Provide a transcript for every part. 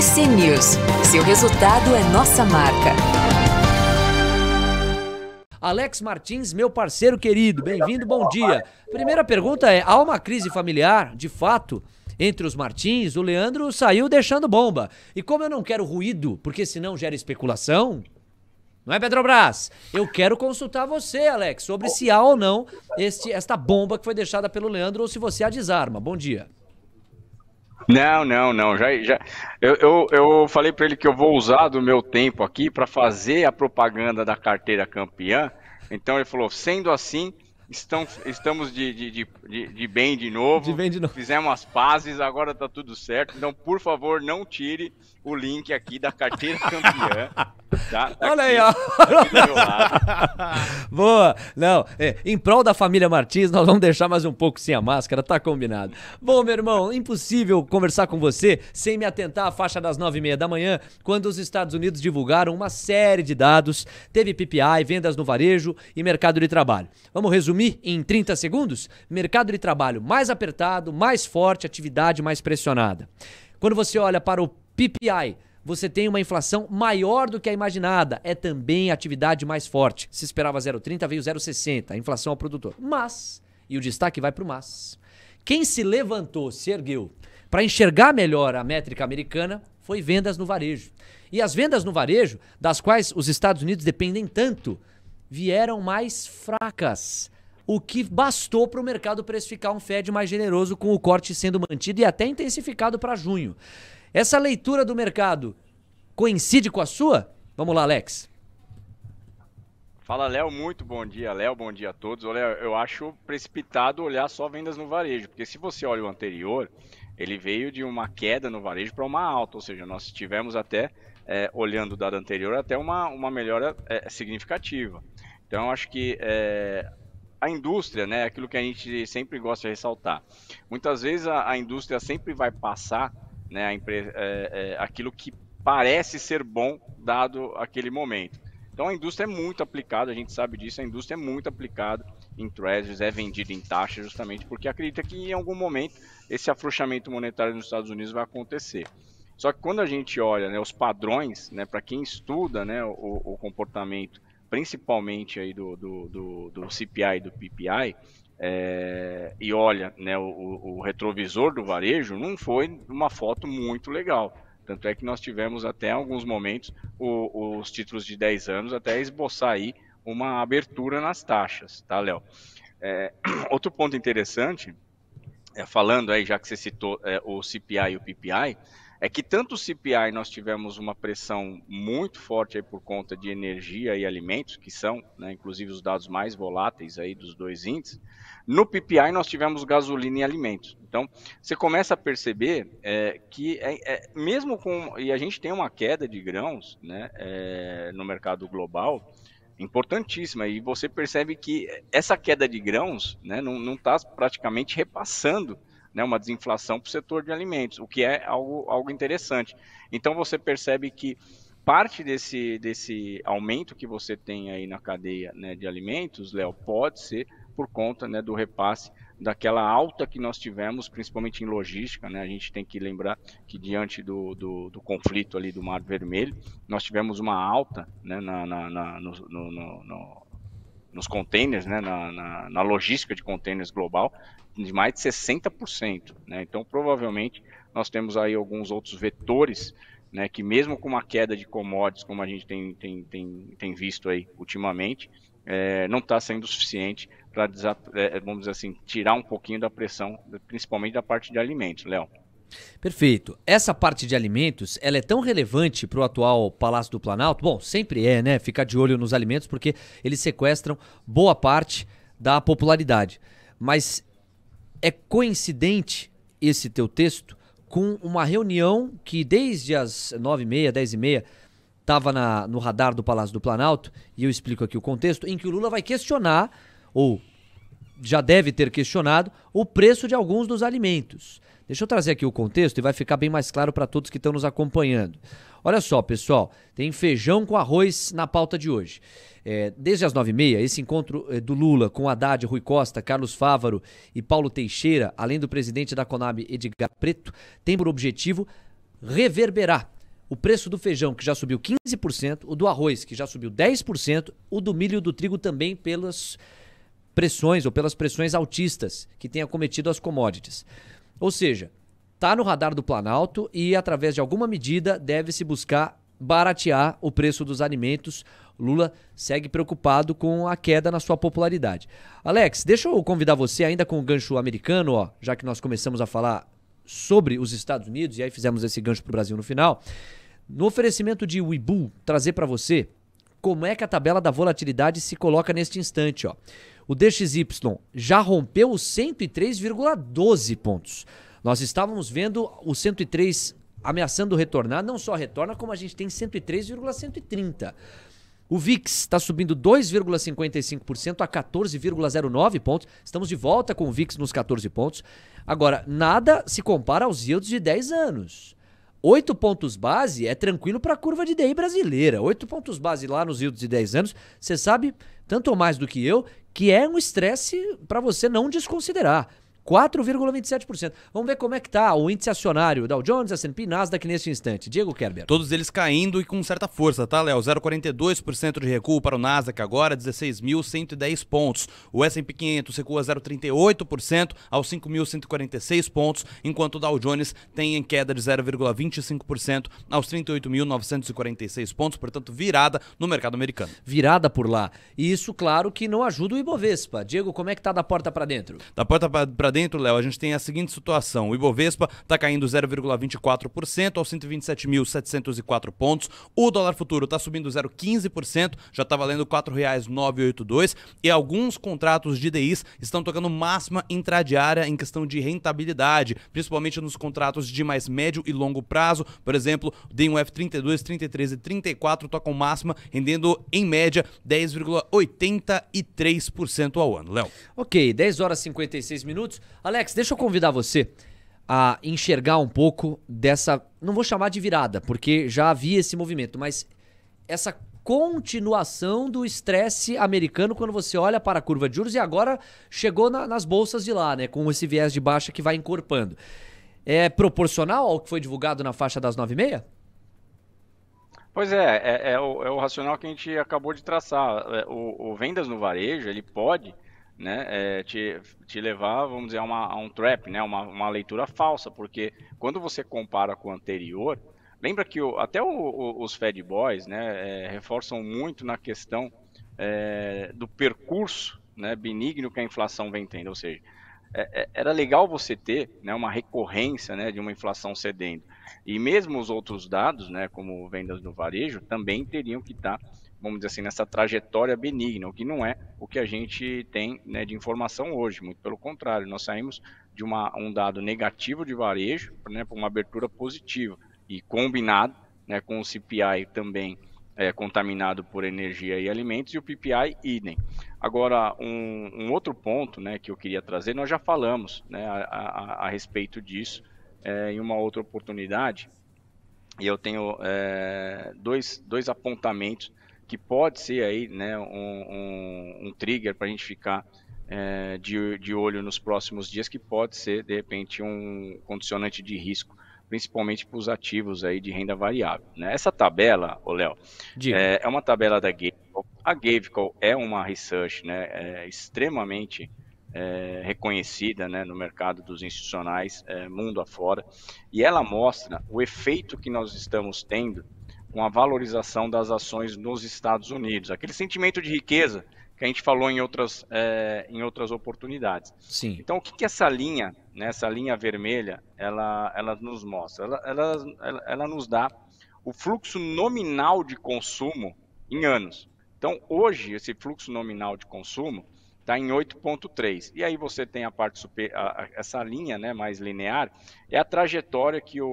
BC News. Seu resultado é nossa marca. Alex Martins, meu parceiro querido, bem-vindo, bom dia. Primeira pergunta é: há uma crise familiar, de fato? entre os Martins, o Leandro saiu deixando bomba. E como eu não quero ruído, porque senão gera especulação. Não é, Petrobras? Eu quero consultar você, Alex, sobre se há ou não este, esta bomba que foi deixada pelo Leandro ou se você a desarma. Bom dia. Não, não, não. Já, já. Eu, eu, eu falei para ele que eu vou usar do meu tempo aqui para fazer a propaganda da carteira campeã. Então ele falou: sendo assim, estão, estamos de, de, de, de, bem de novo. De bem de novo. Fizemos as pazes, agora está tudo certo. Então, por favor, não tire o link aqui da carteira campeã. Tá, tá Olha aqui, aí, ó. Boa. Não, é, em prol da família Martins, nós vamos deixar mais um pouco sem a máscara, tá combinado. Bom, meu irmão, impossível conversar com você sem me atentar à faixa das nove e meia da manhã, quando os Estados Unidos divulgaram uma série de dados. Teve PPI, vendas no varejo e mercado de trabalho. Vamos resumir em 30 segundos? Mercado de trabalho mais apertado, mais forte, atividade mais pressionada. Quando você olha para o PPI, você tem uma inflação maior do que a imaginada. É também atividade mais forte. Se esperava 0,30, veio 0,60, a inflação ao é produtor. Mas, e o destaque vai para o mas, quem se levantou, se ergueu, para enxergar melhor a métrica americana foi vendas no varejo. E as vendas no varejo, das quais os Estados Unidos dependem tanto, vieram mais fracas. O que bastou para o mercado precificar um Fed mais generoso, com o corte sendo mantido e até intensificado para junho. Essa leitura do mercado coincide com a sua? Vamos lá, Alex. Fala, Léo, muito bom dia, Léo, bom dia a todos. Léo, eu acho precipitado olhar só vendas no varejo, porque se você olha o anterior, ele veio de uma queda no varejo para uma alta, ou seja, nós tivemos até, é, olhando o dado anterior, até uma, uma melhora é, significativa. Então, acho que é, a indústria, né, é aquilo que a gente sempre gosta de ressaltar, muitas vezes a, a indústria sempre vai passar né, a empresa, é, é, aquilo que parece ser bom dado aquele momento. Então a indústria é muito aplicada, a gente sabe disso, a indústria é muito aplicada em treasuries, é vendida em taxa justamente porque acredita que em algum momento esse afrouxamento monetário nos Estados Unidos vai acontecer. Só que quando a gente olha né, os padrões, né, para quem estuda né, o, o, comportamento, principalmente aí do, do, do, do CPI e do PPI, é, e olha, né, o, o, retrovisor do varejo não foi uma foto muito legal. Tanto é que nós tivemos até alguns momentos o, os títulos de 10 anos até esboçar aí uma abertura nas taxas, tá, Léo? É, outro ponto interessante, é, falando aí, já que você citou é, o CPI e o PPI, é que tanto o CPI nós tivemos uma pressão muito forte aí por conta de energia e alimentos, que são, né, inclusive, os dados mais voláteis aí dos dois índices. No PPI nós tivemos gasolina e alimentos. Então, você começa a perceber é, que, é, é, mesmo com. E a gente tem uma queda de grãos né, é, no mercado global importantíssima. E você percebe que essa queda de grãos né, não está praticamente repassando né, uma desinflação para o setor de alimentos, o que é algo, algo interessante. Então você percebe que parte desse, desse aumento que você tem aí na cadeia né, de alimentos, Léo, pode ser por conta né, do repasse daquela alta que nós tivemos, principalmente em logística. Né? A gente tem que lembrar que diante do, do, do conflito ali do Mar Vermelho, nós tivemos uma alta né, na, na, na no, no, no, nos containers, né, na, na, na, logística de containers global, de mais de 60%. Né? Então, provavelmente, nós temos aí alguns outros vetores né, que mesmo com uma queda de commodities, como a gente tem, tem, tem, tem visto aí ultimamente, é, não está sendo suficiente para, é, vamos dizer assim, tirar um pouquinho da pressão, principalmente da parte de alimentos, Léo. Perfeito. Essa parte de alimentos, ela é tão relevante para o atual Palácio do Planalto? Bom, sempre é, né? Ficar de olho nos alimentos, porque eles sequestram boa parte da popularidade. Mas é coincidente esse teu texto com uma reunião que desde as nove e meia, dez e meia, estava no radar do Palácio do Planalto, e eu explico aqui o contexto, em que o Lula vai questionar, ou já deve ter questionado, o preço de alguns dos alimentos. Deixa eu trazer aqui o contexto e vai ficar bem mais claro para todos que estão nos acompanhando. Olha só, pessoal, tem feijão com arroz na pauta de hoje. É, desde as 9h30, esse encontro é, do Lula com Haddad, Rui Costa, Carlos Fávaro e Paulo Teixeira, além do presidente da Conab, Edgar Preto, tem por objetivo reverberar o preço do feijão, que já subiu 15%, o do arroz, que já subiu 10%, o do milho e do trigo também pelas pressões ou pelas pressões altistas que tem acometido as commodities. Ou seja, está no radar do Planalto e, através de alguma medida, deve-se buscar baratear o preço dos alimentos. Lula segue preocupado com a queda na sua popularidade. Alex, deixa eu convidar você ainda com o gancho americano, ó, já que nós começamos a falar sobre os Estados Unidos e aí fizemos esse gancho para o Brasil no final. No oferecimento de Weibu, trazer para você como é que a tabela da volatilidade se coloca neste instante. Ó. O DXY já rompeu os 103,12 pontos. Nós estávamos vendo o 103 ameaçando retornar, não só retorna, como a gente tem 103,130. O VIX está subindo 2,55% a 14,09 pontos. Estamos de volta com o VIX nos 14 pontos. Agora, nada se compara aos yields de 10 anos. 8 pontos base é tranquilo para a curva de DI brasileira. 8 pontos base lá nos yields de 10 anos, você sabe, tanto ou mais do que eu, que é um estresse para você não desconsiderar. 4,27%. Vamos ver como é que tá o índice acionário Dow Jones, S&P, Nasdaq neste instante. Diego Kerber. Todos eles caindo e com certa força, tá, Léo? 0,42% de recuo para o Nasdaq agora, 16.110 pontos. O S&P 500 recua 0,38% aos 5.146 pontos, enquanto o Dow Jones tem em queda de 0,25% aos 38.946 pontos, portanto, virada no mercado americano. Virada por lá. E isso, claro, que não ajuda o Ibovespa. Diego, como é que tá da porta para dentro? Da porta para dentro dentro, Léo, a gente tem a seguinte situação. O Ibovespa está caindo 0,24% aos 127.704 pontos. O dólar futuro está subindo 0,15%, já está valendo R$ 4,982. E alguns contratos de DIs estão tocando máxima intradiária em questão de rentabilidade, principalmente nos contratos de mais médio e longo prazo. Por exemplo, o DIMF 32, 33 e 34 tocam tá máxima, rendendo em média 10,83% ao ano. Léo. Ok, 10 horas e 56 minutos. Alex, deixa eu convidar você a enxergar um pouco dessa. Não vou chamar de virada, porque já havia esse movimento, mas essa continuação do estresse americano quando você olha para a curva de juros e agora chegou na, nas bolsas de lá, né? Com esse viés de baixa que vai encorpando. É proporcional ao que foi divulgado na faixa das 9,6? Pois é, é, é, o, é, o, racional que a gente acabou de traçar. É, o, o vendas no varejo, ele pode né, é, te, te levar, vamos dizer, a, uma, a um trap, né, uma, uma leitura falsa, porque quando você compara com o anterior, lembra que o, até o, o, os Fed Boys né, é, reforçam muito na questão é, do percurso né, benigno que a inflação vem tendo, ou seja, é, é, era legal você ter né, uma recorrência né, de uma inflação cedendo. E mesmo os outros dados, né, como vendas no varejo, também teriam que estar tá, vamos dizer assim, nessa trajetória benigna, o que não é o que a gente tem né, de informação hoje, muito pelo contrário, nós saímos de uma, um dado negativo de varejo né, para uma abertura positiva e combinado né, com o CPI também é, contaminado por energia e alimentos e o PPI idem. Agora, um, um outro ponto né, que eu queria trazer, nós já falamos né, a, a, a respeito disso é, em uma outra oportunidade, e eu tenho é, dois, dois apontamentos que pode ser aí né, um, um, um trigger para a gente ficar é, de, de olho nos próximos dias, que pode ser, de repente, um condicionante de risco, principalmente para os ativos aí de renda variável. Né? Essa tabela, ô Léo, é, é, uma tabela da Gavical. A Gavical é uma research né, é extremamente é, reconhecida né, no mercado dos institucionais, é, mundo afora, e ela mostra o efeito que nós estamos tendo com a valorização das ações nos Estados Unidos. Aquele sentimento de riqueza que a gente falou em outras, é, em outras oportunidades. Sim. Então, o que, que essa linha, né, essa linha vermelha, ela, ela nos mostra? Ela, ela, ela, ela nos dá o fluxo nominal de consumo em anos. Então, hoje, esse fluxo nominal de consumo está em 8,3. E aí você tem a parte super, a, a, essa linha né, mais linear, é a trajetória que o,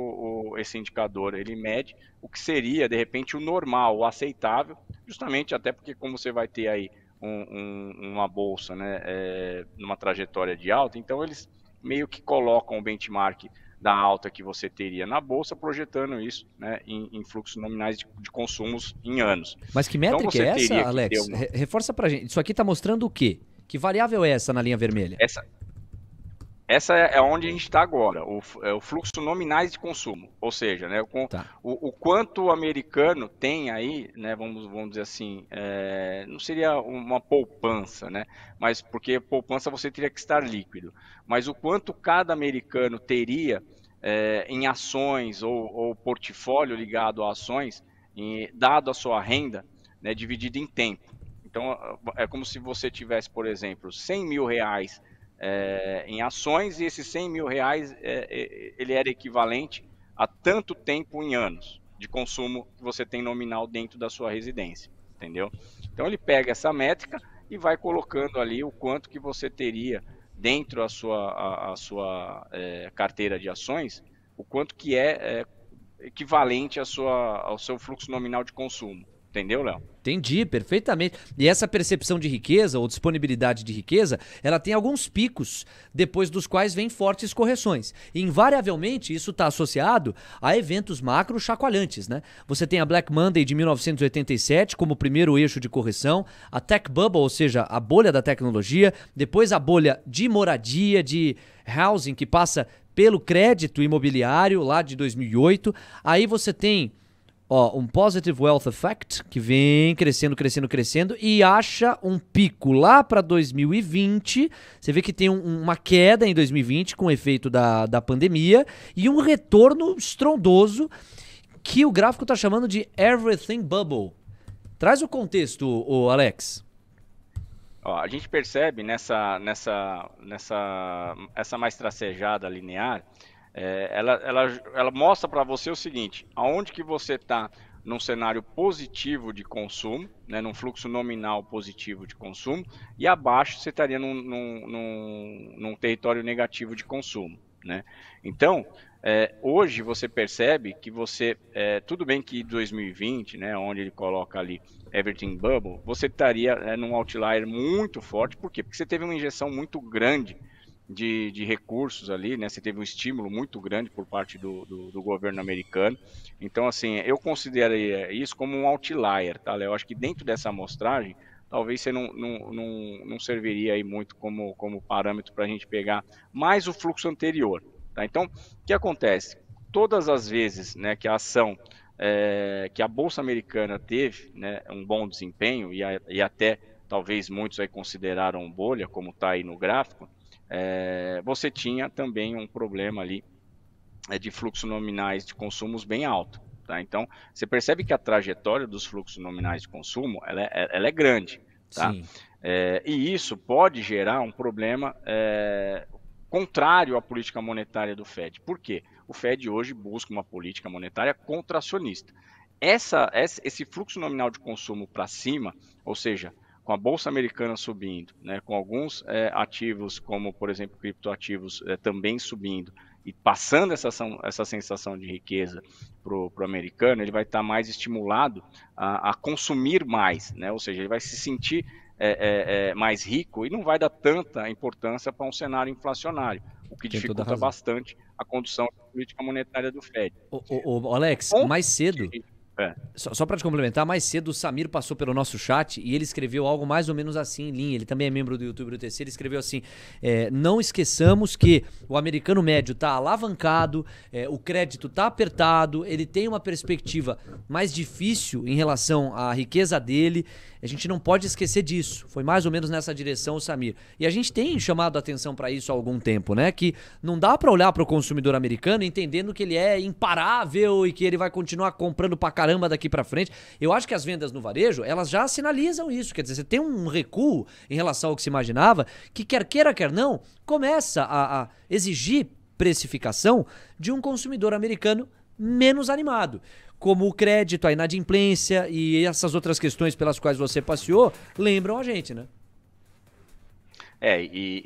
o, esse indicador ele mede, o que seria, de repente, o normal, o aceitável, justamente até porque como você vai ter aí um, um, uma bolsa né, é, numa trajetória de alta, então eles meio que colocam o benchmark da alta que você teria na bolsa, projetando isso né, em, em fluxos nominais de, de, consumos em anos. Mas que métrica então, é essa, Alex? Uma... Reforça para gente. Isso aqui está mostrando o quê? Que variável é essa na linha vermelha? Essa, essa é, é onde a gente está agora, o, é o, fluxo nominais de consumo, ou seja, né, o, tá. o, o, quanto o americano tem aí, né, vamos, vamos dizer assim, é, não seria uma poupança, né, mas porque poupança você teria que estar líquido, mas o quanto cada americano teria é, em ações ou, ou, portfólio ligado a ações, em, dado a sua renda, né, dividido em tempo. Então, é como se você tivesse, por exemplo, 100 mil reais é, em ações e esses 100 mil reais é, é, ele era equivalente a tanto tempo em anos de consumo que você tem nominal dentro da sua residência, entendeu? Então, ele pega essa métrica e vai colocando ali o quanto que você teria dentro da sua, a, a sua é, carteira de ações, o quanto que é, é equivalente à sua, ao seu fluxo nominal de consumo. Entendeu, Léo? Entendi, perfeitamente. E essa percepção de riqueza ou disponibilidade de riqueza, ela tem alguns picos, depois dos quais vem fortes correções. E, invariavelmente, isso está associado a eventos macro chacoalhantes, né? Você tem a Black Monday de 1987 como primeiro eixo de correção, a Tech Bubble, ou seja, a bolha da tecnologia, depois a bolha de moradia, de housing, que passa pelo crédito imobiliário lá de 2008. Aí você tem Ó, um Positive Wealth Effect, que vem crescendo, crescendo, crescendo, e acha um pico lá para 2020. Você vê que tem um, uma queda em 2020 com o efeito da, da pandemia e um retorno estrondoso que o gráfico está chamando de Everything Bubble. Traz o contexto, o Alex. Ó, a gente percebe nessa, nessa, nessa essa mais tracejada linear é, ela, ela, ela mostra para você o seguinte, aonde que você está num cenário positivo de consumo, né, num fluxo nominal positivo de consumo, e abaixo você estaria num, num, num, num território negativo de consumo. Né? Então, é, hoje você percebe que você, é, tudo bem que 2020, né, onde ele coloca ali Everything Bubble, você estaria é, num outlier muito forte, por quê? Porque você teve uma injeção muito grande de, de, recursos ali, né? Você teve um estímulo muito grande por parte do, do, do governo americano. Então, assim, eu consideraria isso como um outlier, tá? Eu acho que dentro dessa amostragem, talvez você não, não, não, não serviria aí muito como, como parâmetro para a gente pegar mais o fluxo anterior, tá? Então, o que acontece? Todas as vezes, né, que a ação é, que a bolsa americana teve, né, um bom desempenho e, a, e até talvez muitos aí consideraram bolha, como está aí no gráfico, é, você tinha também um problema ali é, de fluxos nominais de consumos bem alto. Tá? Então, você percebe que a trajetória dos fluxos nominais de consumo ela é, ela é grande. Tá? É, e isso pode gerar um problema é, contrário à política monetária do Fed. Por quê? O Fed hoje busca uma política monetária contracionista. Essa, esse fluxo nominal de consumo para cima, ou seja, com a bolsa americana subindo, né, com alguns é, ativos como por exemplo criptoativos é, também subindo e passando essa, essa sensação de riqueza para o americano, ele vai estar tá mais estimulado a, a, consumir mais, né? ou seja, ele vai se sentir é, é, é mais rico e não vai dar tanta importância para um cenário inflacionário, o que Tem dificulta bastante a condução da política monetária do Fed. O, o, o Alex, mais cedo. É. Só, só para te complementar, mais cedo o Samir passou pelo nosso chat e ele escreveu algo mais ou menos assim em linha. Ele também é membro do YouTube do TC. Ele escreveu assim: é, Não esqueçamos que o americano médio está alavancado, é, o crédito está apertado, ele tem uma perspectiva mais difícil em relação à riqueza dele. A gente não pode esquecer disso. Foi mais ou menos nessa direção o Samir. E a gente tem chamado atenção para isso há algum tempo, né? Que não dá para olhar para o consumidor americano entendendo que ele é imparável e que ele vai continuar comprando pra caramba caramba daqui para frente. Eu acho que as vendas no varejo, elas já sinalizam isso. Quer dizer, você tem um recuo em relação ao que se imaginava, que quer queira, quer não, começa a, a exigir precificação de um consumidor americano menos animado. Como o crédito, a inadimplência e essas outras questões pelas quais você passeou, lembram a gente, né? É, e,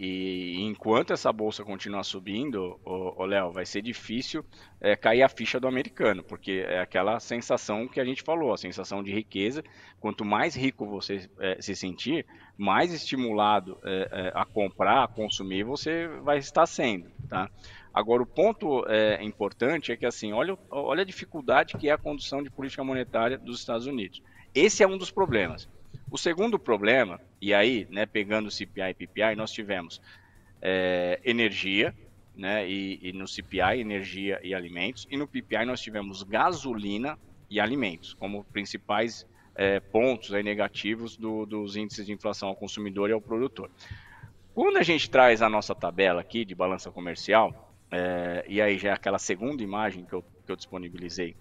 e, enquanto essa bolsa continuar subindo, o Léo, vai ser difícil é, cair a ficha do americano, porque é aquela sensação que a gente falou, a sensação de riqueza. Quanto mais rico você é, se sentir, mais estimulado é, é a comprar, a consumir, você vai estar sendo, tá? Agora, o ponto é, importante é que, assim, olha, olha a dificuldade que é a condução de política monetária dos Estados Unidos. Esse é um dos problemas o segundo problema, e aí, né, pegando CPI e PPI, nós tivemos é, energia, né, e, e, no CPI, energia e alimentos, e no PPI nós tivemos gasolina e alimentos como principais é, pontos aí, negativos do, dos índices de inflação ao consumidor e ao produtor. Quando a gente traz a nossa tabela aqui de balança comercial, é, e aí já é aquela segunda imagem que eu, que eu disponibilizei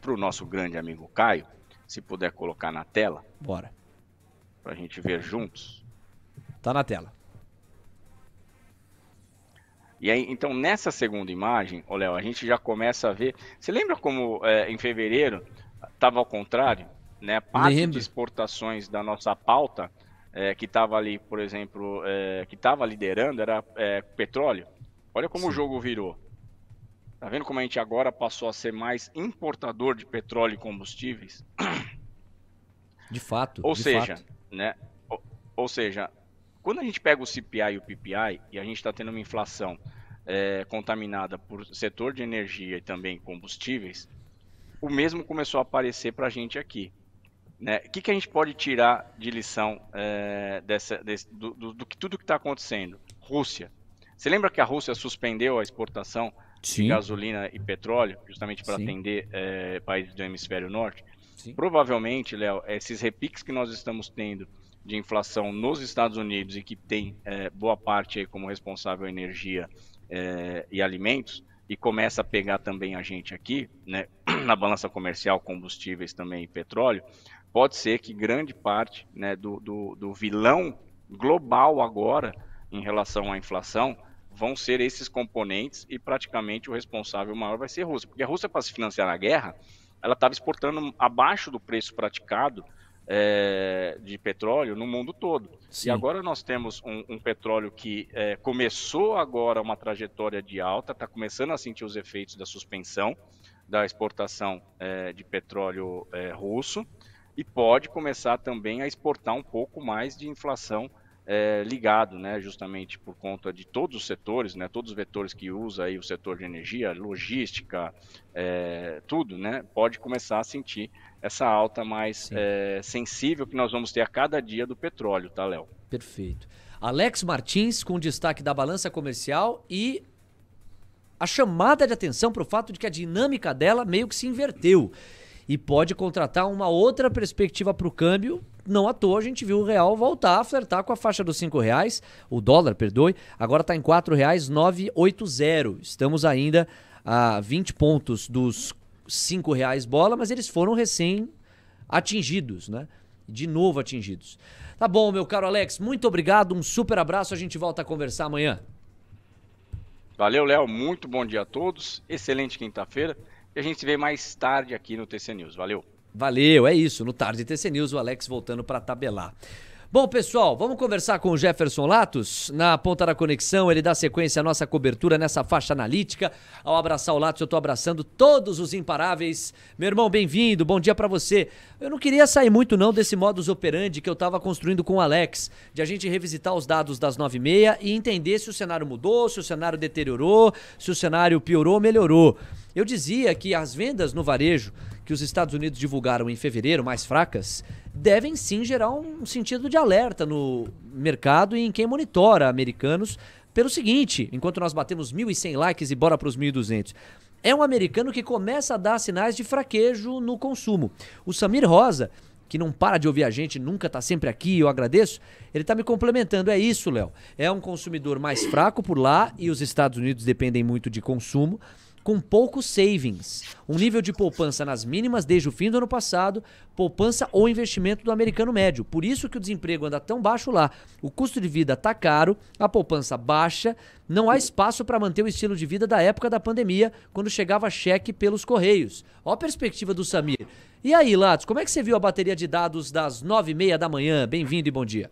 para o nosso grande amigo Caio, se puder colocar na tela. Bora. Pra gente ver juntos. Tá na tela. E aí, então, nessa segunda imagem, ô Léo, a gente já começa a ver. Você lembra como é, em fevereiro estava ao contrário? Né? Parte lembra. de exportações da nossa pauta, é, que estava ali, por exemplo, é, que estava liderando, era é, petróleo. Olha como Sim. o jogo virou. Tá vendo como a gente agora passou a ser mais importador de petróleo e combustíveis de fato. Ou de seja, fato. né? Ou, ou, seja, quando a gente pega o CPI e o PPI e a gente está tendo uma inflação é, contaminada por setor de energia e também combustíveis, o mesmo começou a aparecer para a gente aqui. Né? O que, que a gente pode tirar de lição é, dessa, desse, do, do, do que tudo que está acontecendo? Rússia. Você lembra que a Rússia suspendeu a exportação Sim. de gasolina e petróleo, justamente para atender é, países do hemisfério norte? Sim. Provavelmente, Léo, esses repiques que nós estamos tendo de inflação nos Estados Unidos e que tem é, boa parte aí como responsável energia é, e alimentos, e começa a pegar também a gente aqui, né, na balança comercial, combustíveis também e petróleo, pode ser que grande parte né, do, do, do vilão global agora em relação à inflação vão ser esses componentes e praticamente o responsável maior vai ser a Rússia. Porque a Rússia, para se financiar na guerra, ela estava exportando abaixo do preço praticado é, de petróleo no mundo todo. Sim. E agora nós temos um, um petróleo que é, começou agora uma trajetória de alta, está começando a sentir os efeitos da suspensão da exportação é, de petróleo é, russo e pode começar também a exportar um pouco mais de inflação é, ligado, né, justamente por conta de todos os setores, né, todos os vetores que usa aí o setor de energia, logística, é, tudo, né, pode começar a sentir essa alta mais é, sensível que nós vamos ter a cada dia do petróleo, tá, Léo? Perfeito. Alex Martins com destaque da balança comercial e a chamada de atenção para o fato de que a dinâmica dela meio que se inverteu e pode contratar uma outra perspectiva para o câmbio não à toa a gente viu o real voltar a flertar com a faixa dos cinco reais, o dólar, perdoe, agora está em R$ 4,980. Estamos ainda a 20 pontos dos cinco reais bola, mas eles foram recém atingidos, né? De novo atingidos. Tá bom, meu caro Alex, muito obrigado, um super abraço, a gente volta a conversar amanhã. Valeu, Léo, muito bom dia a todos, excelente quinta-feira e a gente se vê mais tarde aqui no TC News. Valeu! Valeu, é isso. No Tarde TC News, o Alex voltando para tabelar. Bom, pessoal, vamos conversar com o Jefferson Latos. Na ponta da conexão, ele dá sequência à nossa cobertura nessa faixa analítica. Ao abraçar o Latos, eu estou abraçando todos os imparáveis. Meu irmão, bem-vindo, bom dia para você. Eu não queria sair muito, não, desse modus operandi que eu estava construindo com o Alex, de a gente revisitar os dados das 9h30 e entender se o cenário mudou, se o cenário deteriorou, se o cenário piorou ou melhorou. Eu dizia que as vendas no varejo que os Estados Unidos divulgaram em fevereiro, mais fracas, devem sim gerar um sentido de alerta no mercado e em quem monitora americanos. Pelo seguinte, enquanto nós batemos 1.100 likes e bora para os 1.200 é um americano que começa a dar sinais de fraquejo no consumo. O Samir Rosa, que não para de ouvir a gente, nunca está sempre aqui, eu agradeço, ele está me complementando. É isso, Léo. É um consumidor mais fraco por lá e os Estados Unidos dependem muito de consumo com poucos savings, um nível de poupança nas mínimas desde o fim do ano passado, poupança ou investimento do americano médio. Por isso que o desemprego anda tão baixo lá. O custo de vida está caro, a poupança baixa, não há espaço para manter o estilo de vida da época da pandemia, quando chegava cheque pelos correios. Olha a perspectiva do Samir. E aí, Latos, como é que você viu a bateria de dados das nove e meia da manhã? Bem-vindo e bom dia.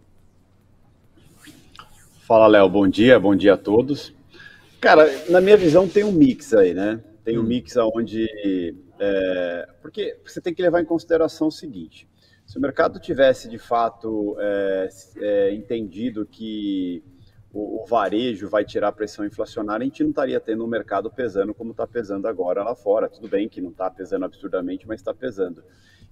Fala, Léo. Bom dia, bom dia a todos. Cara, na minha visão tem um mix aí, né? Tem um hum. mix onde. É, porque você tem que levar em consideração o seguinte: se o mercado tivesse de fato é, é, entendido que o, o, varejo vai tirar a pressão inflacionária, a gente não estaria tendo um mercado pesando como está pesando agora lá fora. Tudo bem que não está pesando absurdamente, mas está pesando.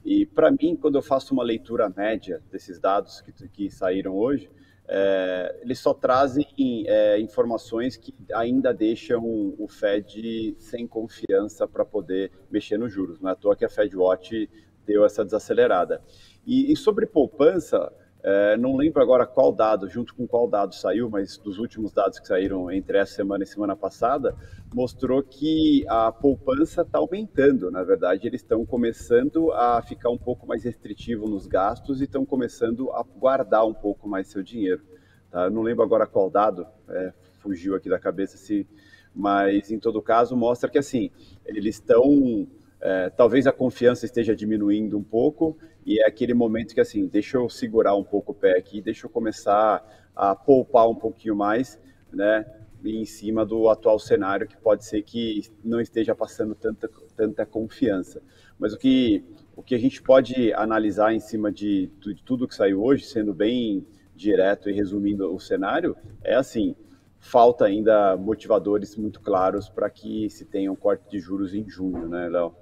E para mim, quando eu faço uma leitura média desses dados que, que saíram hoje, é, eles só trazem é, informações que ainda deixam o Fed sem confiança para poder mexer nos juros. Não é à toa que a Fed Watch deu essa desacelerada. E, e sobre poupança, é, não lembro agora qual dado, junto com qual dado saiu, mas dos últimos dados que saíram entre essa semana e semana passada, mostrou que a poupança está aumentando. Na verdade, eles estão começando a ficar um pouco mais restritivo nos gastos e estão começando a guardar um pouco mais seu dinheiro. Tá? Não lembro agora qual dado, é, fugiu aqui da cabeça, se, mas em todo caso mostra que assim eles estão é, talvez a confiança esteja diminuindo um pouco e é aquele momento que, assim, deixa eu segurar um pouco o pé aqui, deixa eu começar a poupar um pouquinho mais, né? em cima do atual cenário que pode ser que não esteja passando tanta, tanta confiança. Mas o que, o que a gente pode analisar em cima de, de tudo que saiu hoje, sendo bem direto e resumindo o cenário, é assim, falta ainda motivadores muito claros para que se tenha um corte de juros em junho, né, Léo?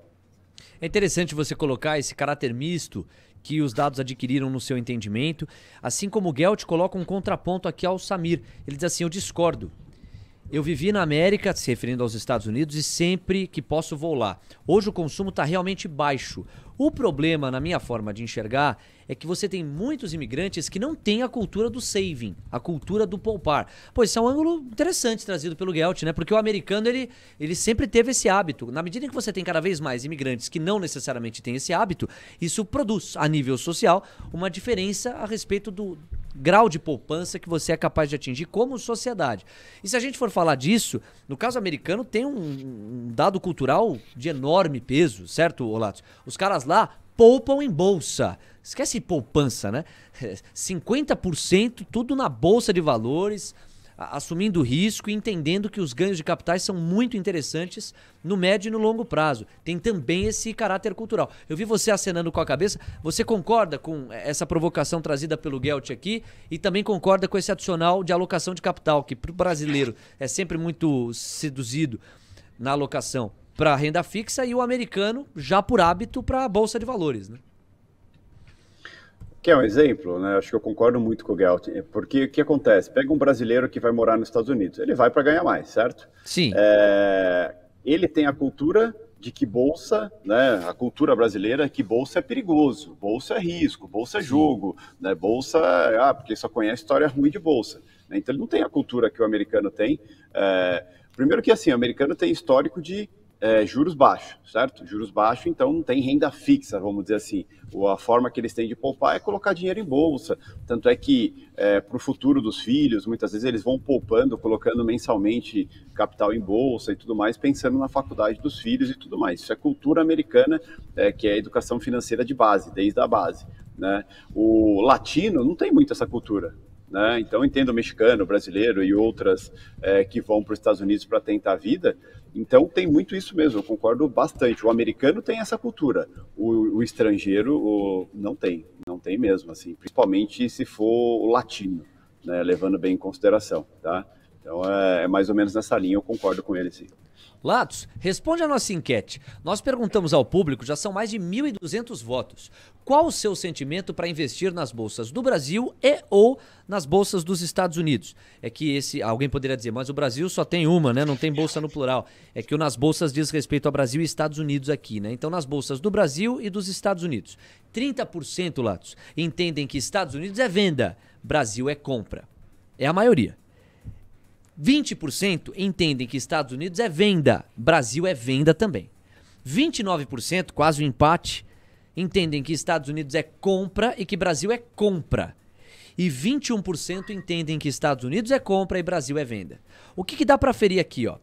É interessante você colocar esse caráter misto que os dados adquiriram no seu entendimento, assim como o Gelt coloca um contraponto aqui ao Samir. Ele diz assim: Eu discordo eu vivi na América, se referindo aos Estados Unidos, e sempre que posso vou lá. Hoje o consumo está realmente baixo. O problema, na minha forma de enxergar, é que você tem muitos imigrantes que não têm a cultura do saving, a cultura do poupar. Pois é um ângulo interessante trazido pelo Gelt, né? Porque o americano, ele, ele sempre teve esse hábito. Na medida em que você tem cada vez mais imigrantes que não necessariamente têm esse hábito, isso produz, a nível social, uma diferença a respeito do, grau de poupança que você é capaz de atingir como sociedade. E se a gente for falar disso, no caso americano tem um, um dado cultural de enorme peso, certo, Olatos? Os caras lá poupam em bolsa. Esquece poupança, né? 50% tudo na bolsa de valores, assumindo risco e entendendo que os ganhos de capitais são muito interessantes no médio e no longo prazo. Tem também esse caráter cultural. Eu vi você acenando com a cabeça. Você concorda com eh, essa provocação trazida pelo Gelt aqui e também concorda com esse adicional de alocação de capital, que para o brasileiro é sempre muito seduzido na alocação para renda fixa e o americano já por hábito para a bolsa de valores, né? Que é um exemplo, né? Acho que eu concordo muito com o Gelt, porque o que acontece? Pega um brasileiro que vai morar nos Estados Unidos, ele vai para ganhar mais, certo? Sim. É, ele tem a cultura de que bolsa, né, a cultura brasileira é que bolsa é perigoso, bolsa é risco, bolsa é jogo, Sim. né, bolsa, ah, porque só conhece história ruim de bolsa. Né, então ele não tem a cultura que o americano tem. É, primeiro que assim, o americano tem histórico de é, juros baixos, certo? Juros baixos, então não tem renda fixa, vamos dizer assim. Ou a forma que eles têm de poupar é colocar dinheiro em bolsa. Tanto é que, é, para o futuro dos filhos, muitas vezes eles vão poupando, colocando mensalmente capital em bolsa e tudo mais, pensando na faculdade dos filhos e tudo mais. Isso é cultura americana, é, que é a educação financeira de base, desde a base. Né? O latino não tem muito essa cultura. Né? Então, entendo o mexicano, brasileiro e outras é, que vão para os Estados Unidos para tentar a vida, então tem muito isso mesmo, eu concordo bastante. O americano tem essa cultura, o, o estrangeiro o, não tem, não tem mesmo, assim, principalmente se for o latino, né, levando bem em consideração, tá? Então é, é mais ou menos nessa linha, eu concordo com ele, sim. Latos, responde a nossa enquete. Nós perguntamos ao público, já são mais de 1.200 votos. Qual o seu sentimento para investir nas bolsas do Brasil e ou nas bolsas dos Estados Unidos? É que esse, alguém poderia dizer, mas o Brasil só tem uma, né? Não tem bolsa no plural. É que o nas bolsas diz respeito ao Brasil e Estados Unidos aqui, né? Então nas bolsas do Brasil e dos Estados Unidos. 30% Latos entendem que Estados Unidos é venda, Brasil é compra. É a maioria. 20% entendem que Estados Unidos é venda, Brasil é venda também. 29%, quase um empate, entendem que Estados Unidos é compra e que Brasil é compra. E 21% entendem que Estados Unidos é compra e Brasil é venda. O que, que dá para ferir aqui? Ó?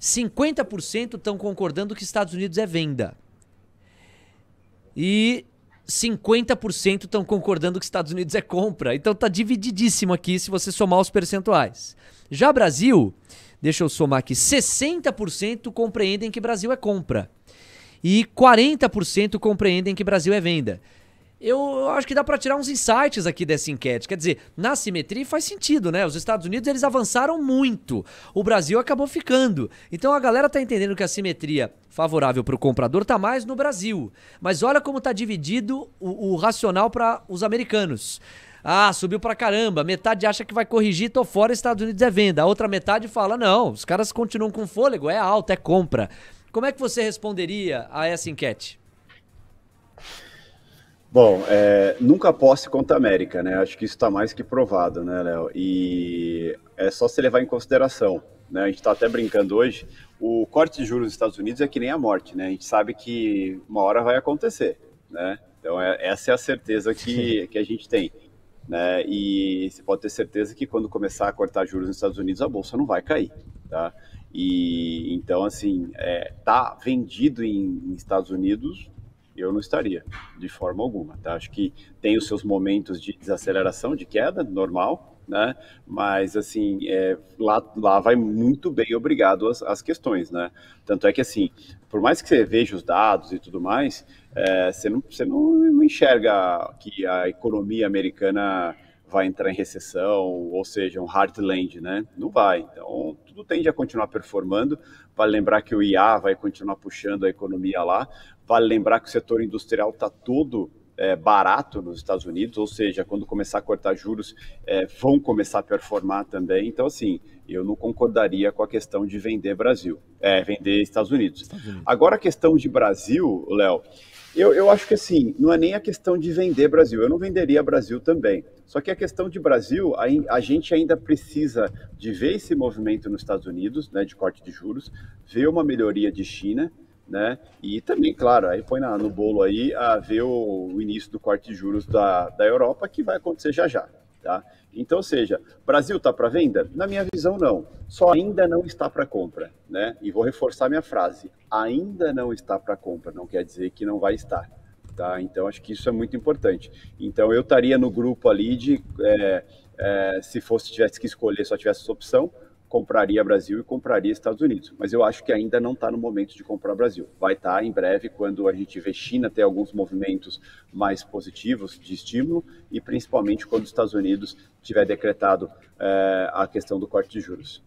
50% estão concordando que Estados Unidos é venda. E 50% estão concordando que Estados Unidos é compra. Então tá divididíssimo aqui se você somar os percentuais. Já Brasil, deixa eu somar aqui, 60% compreendem que Brasil é compra. E 40% compreendem que Brasil é venda eu acho que dá para tirar uns insights aqui dessa enquete. Quer dizer, na simetria faz sentido, né? Os Estados Unidos eles avançaram muito, o Brasil acabou ficando. Então a galera tá entendendo que a simetria favorável para o comprador tá mais no Brasil. Mas olha como tá dividido o, o racional para os americanos. Ah, subiu pra caramba. Metade acha que vai corrigir, tô fora, Estados Unidos é venda. A outra metade fala: não, os caras continuam com fôlego, é alta, é compra. Como é que você responderia a essa enquete? Bom, é, nunca posse contra a América, né? Acho que isso está mais que provado, né, Léo? E é só se levar em consideração. Né? A gente está até brincando hoje. O corte de juros nos Estados Unidos é que nem a morte, né? A gente sabe que uma hora vai acontecer, né? Então é, essa é a certeza que, que a gente tem. Né? E você pode ter certeza que quando começar a cortar juros nos Estados Unidos, a bolsa não vai cair, tá? E então assim, é, tá vendido em, em Estados Unidos eu não estaria, de forma alguma. Tá? Acho que tem os seus momentos de desaceleração, de queda, normal, né? Mas assim, é, lá, lá vai muito bem, obrigado as, as questões, né? Tanto é que assim, por mais que você veja os dados e tudo mais, é, você, não, você não, não enxerga que a economia americana vai entrar em recessão, ou seja, um heartland, né? Não vai. Então, tudo tende a continuar performando. Vale lembrar que o IA vai continuar puxando a economia lá, Vale lembrar que o setor industrial está todo é, barato nos Estados Unidos, ou seja, quando começar a cortar juros, é, vão começar a performar também. Então, assim, eu não concordaria com a questão de vender Brasil, é, vender Estados Unidos. Estados Unidos. Agora, a questão de Brasil, Léo, eu, eu acho que assim, não é nem a questão de vender Brasil, eu não venderia Brasil também. Só que a questão de Brasil, a, a gente ainda precisa de ver esse movimento nos Estados Unidos, né, de corte de juros, ver uma melhoria de China, né? E também, claro, aí põe na, no bolo aí a ver o, o, início do corte de juros da, da Europa, que vai acontecer já já, tá? Então, seja, Brasil está para venda? Na minha visão, não. Só ainda não está para compra, né? E vou reforçar minha frase, ainda não está para compra, não quer dizer que não vai estar, tá? Então, acho que isso é muito importante. Então, eu estaria no grupo ali de, é, é, se fosse, tivesse que escolher, só tivesse essa opção, compraria Brasil e compraria Estados Unidos. Mas eu acho que ainda não está no momento de comprar Brasil. Vai estar tá em breve, quando a gente vê China ter alguns movimentos mais positivos de estímulo e principalmente quando os Estados Unidos tiver decretado é, a questão do corte de juros.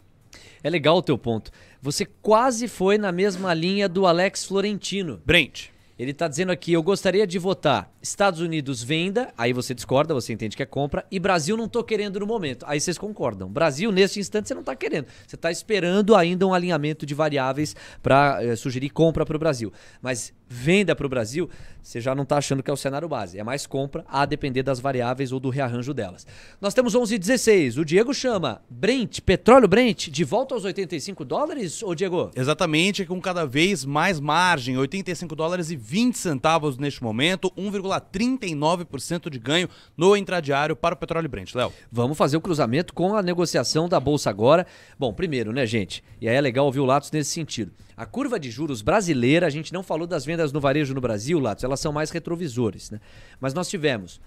É legal o teu ponto. Você quase foi na mesma linha do Alex Florentino. Brent. Ele está dizendo aqui: eu gostaria de votar Estados Unidos venda, aí você discorda, você entende que é compra, e Brasil não estou querendo no momento. Aí vocês concordam. Brasil, neste instante, você não está querendo. Você está esperando ainda um alinhamento de variáveis para eh, sugerir compra para o Brasil. Mas venda para o Brasil, você já não está achando que é o cenário base. É mais compra, a depender das variáveis ou do rearranjo delas. Nós temos 11,16. O Diego chama Brent, petróleo Brent, de volta aos 85 dólares, ô Diego? Exatamente, com cada vez mais margem. 85 dólares e 20 centavos neste momento, 1,39% de ganho no intradiário para o petróleo Brent. Léo? Vamos fazer o cruzamento com a negociação da Bolsa agora. Bom, primeiro, né, gente? E aí é legal ouvir o Latos nesse sentido. A curva de juros brasileira, a gente não falou das vendas vendas no varejo no Brasil, Latos, elas são mais retrovisores, né? Mas nós tivemos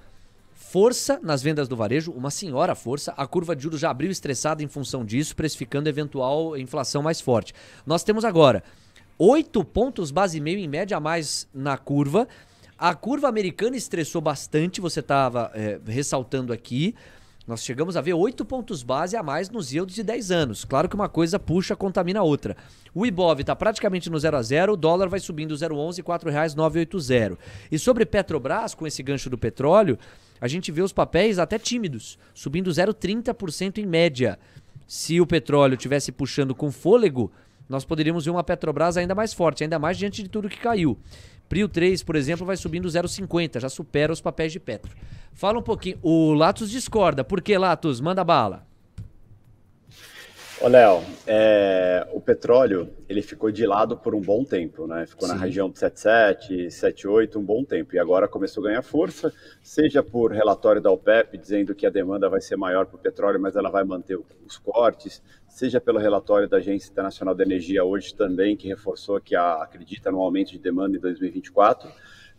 força nas vendas do varejo, uma senhora força. A curva de juros já abriu estressada em função disso, precificando eventual inflação mais forte. Nós temos agora 8 pontos base e meio em média a mais na curva. A curva americana estressou bastante, você estava é, eh, ressaltando aqui. Nós chegamos a ver 8 pontos base a mais nos yields de 10 anos. Claro que uma coisa puxa, contamina a outra. O Ibov está praticamente no 0 a 0 o dólar vai subindo 0,11 e R$ 4,980. E sobre Petrobras, com esse gancho do petróleo, a gente vê os papéis até tímidos, subindo 0,30% em média. Se o petróleo tivesse puxando com fôlego, nós poderíamos ver uma Petrobras ainda mais forte, ainda mais diante de tudo que caiu. Prio 3, por exemplo, vai subindo 0,50, já supera os papéis de Petro. Fala um pouquinho. O Latos discorda. Por que, Latos? Manda bala. Ô, Léo, é, o petróleo ele ficou de lado por um bom tempo, né? Ficou Sim. na região de 77, 78, um bom tempo. E agora começou a ganhar força, seja por relatório da OPEP dizendo que a demanda vai ser maior para o petróleo, mas ela vai manter os cortes, seja pelo relatório da Agência Internacional de Energia hoje também, que reforçou que a, acredita no aumento de demanda em 2024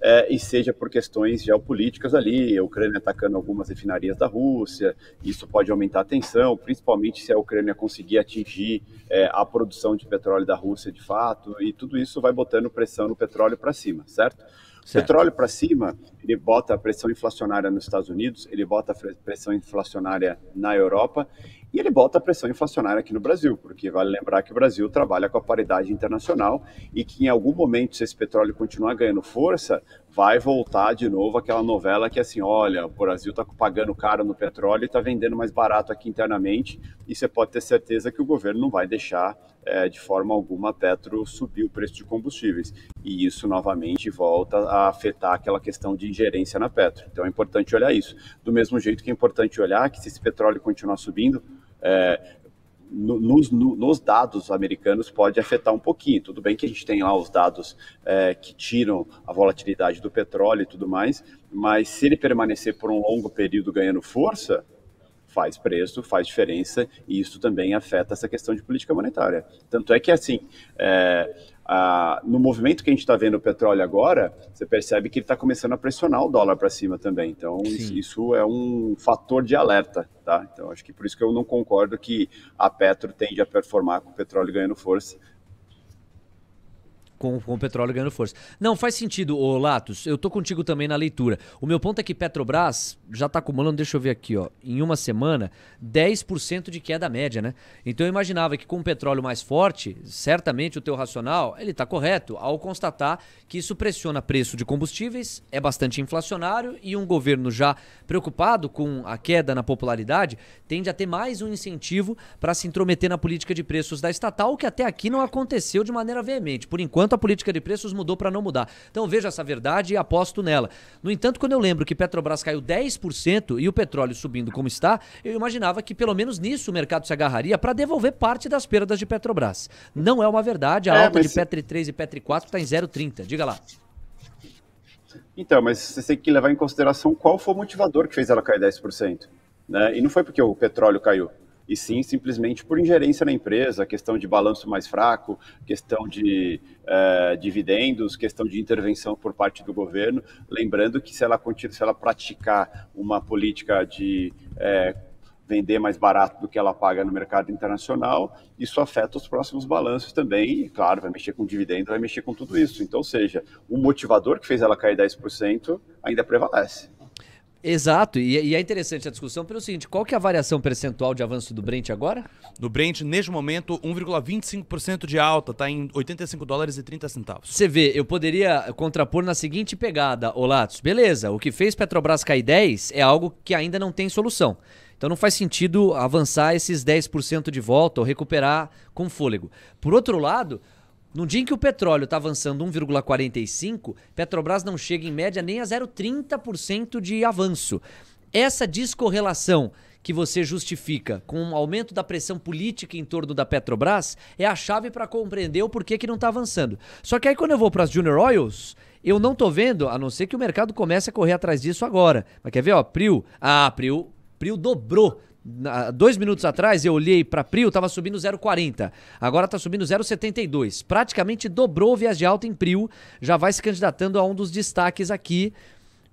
é, e seja por questões geopolíticas ali, a Ucrânia atacando algumas refinarias da Rússia, isso pode aumentar a tensão, principalmente se a Ucrânia conseguir atingir é, a produção de petróleo da Rússia de fato, e tudo isso vai botando pressão no petróleo para cima, certo? certo? Petróleo para cima ele bota a pressão inflacionária nos Estados Unidos, ele bota a pressão inflacionária na Europa e ele bota a pressão inflacionária aqui no Brasil, porque vale lembrar que o Brasil trabalha com a paridade internacional e que em algum momento, se esse petróleo continuar ganhando força, vai voltar de novo aquela novela que é assim, olha, o Brasil está pagando caro no petróleo e está vendendo mais barato aqui internamente e você pode ter certeza que o governo não vai deixar é, de forma alguma a Petro subir o preço de combustíveis. E isso novamente volta a afetar aquela questão de gerência na Petro. Então é importante olhar isso. Do mesmo jeito que é importante olhar que se esse petróleo continuar subindo, é, nos, nos, dados americanos pode afetar um pouquinho. Tudo bem que a gente tem lá os dados é, que tiram a volatilidade do petróleo e tudo mais, mas se ele permanecer por um longo período ganhando força, faz preço, faz diferença, e isso também afeta essa questão de política monetária. Tanto é que, assim, é, no movimento que a gente está vendo o petróleo agora, você percebe que ele está começando a pressionar o dólar para cima também. Então, isso é um fator de alerta. Tá? Então, acho que por isso que eu não concordo que a Petro tende a performar com o petróleo ganhando força com, com o petróleo ganhando força. Não, faz sentido, ô Latos, eu tô contigo também na leitura. O meu ponto é que Petrobras já tá acumulando, deixa eu ver aqui, ó, em uma semana, 10% de queda média, né? Então eu imaginava que com o petróleo mais forte, certamente o teu racional, ele tá correto, ao constatar que isso pressiona preço de combustíveis, é bastante inflacionário e um governo já preocupado com a queda na popularidade tende a ter mais um incentivo para se intrometer na política de preços da estatal, o que até aqui não aconteceu de maneira veemente. Por enquanto, a política de preços mudou para não mudar. Então veja essa verdade e aposto nela. No entanto, quando eu lembro que Petrobras caiu 10% e o petróleo subindo como está, eu imaginava que pelo menos nisso o mercado se agarraria para devolver parte das perdas de Petrobras. Não é uma verdade, a é, alta de Petri 3 e Petri 4 está em 0,30. Diga lá. Então, mas você tem que levar em consideração qual foi o motivador que fez ela cair 10%. Né? E não foi porque o petróleo caiu e sim simplesmente por ingerência na empresa, questão de balanço mais fraco, questão de eh, dividendos, questão de intervenção por parte do governo. Lembrando que se ela, continua, se ela praticar uma política de eh, vender mais barato do que ela paga no mercado internacional, isso afeta os próximos balanços também, e claro, vai mexer com dividendo, vai mexer com tudo isso. Então, ou seja, o motivador que fez ela cair 10% ainda prevalece. Exato, e, é, e, é interessante a discussão pelo seguinte: qual que é a variação percentual de avanço do Brent agora? Do Brent, neste momento, 1,25% de alta, tá em 85 dólares e 30 centavos. Você vê, eu poderia contrapor na seguinte pegada, Olatos. Beleza, o que fez Petrobras cair 10 é algo que ainda não tem solução. Então não faz sentido avançar esses 10% de volta ou recuperar com fôlego. Por outro lado, num dia em que o petróleo está avançando 1,45, Petrobras não chega em média nem a 0,30% de avanço. Essa descorrelação que você justifica com o um aumento da pressão política em torno da Petrobras é a chave para compreender o porquê que não está avançando. Só que aí quando eu vou para as Junior Oils, eu não estou vendo, a não ser que o mercado comece a correr atrás disso agora. Mas quer ver, ó, Prio. Ah, dobrou na, dois minutos atrás eu olhei para Prio, estava subindo 0,40. Agora está subindo 0,72. Praticamente dobrou o viés de alta em Prio. Já vai se candidatando a um dos destaques aqui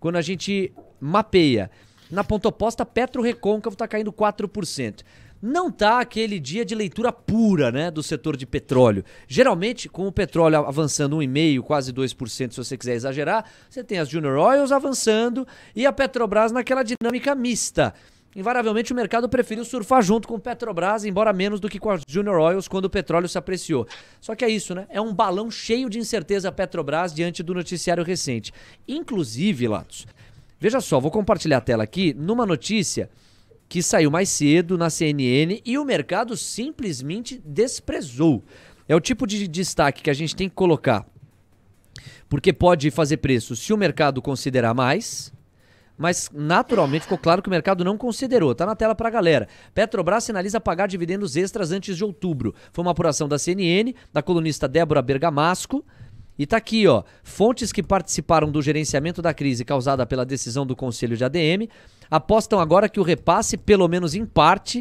quando a gente mapeia. Na ponta oposta, Petro Recôncavo está caindo 4%. Não tá aquele dia de leitura pura, né, do setor de petróleo. Geralmente, com o petróleo avançando 1,5, quase 2%, se você quiser exagerar, você tem as Junior Oils avançando e a Petrobras naquela dinâmica mista invariavelmente o mercado preferiu surfar junto com o Petrobras, embora menos do que com a Junior Oils quando o petróleo se apreciou. Só que é isso, né? É um balão cheio de incerteza Petrobras diante do noticiário recente. Inclusive, Latos, veja só, vou compartilhar a tela aqui numa notícia que saiu mais cedo na CNN e o mercado simplesmente desprezou. É o tipo de destaque que a gente tem que colocar. Porque pode fazer preço se o mercado considerar mais, mas naturalmente ficou claro que o mercado não considerou. Tá na tela para a galera. Petrobras sinaliza pagar dividendos extras antes de outubro. Foi uma apuração da CNN, da colunista Débora Bergamasco. E tá aqui, ó. Fontes que participaram do gerenciamento da crise causada pela decisão do Conselho de ADM apostam agora que o repasse, pelo menos em parte,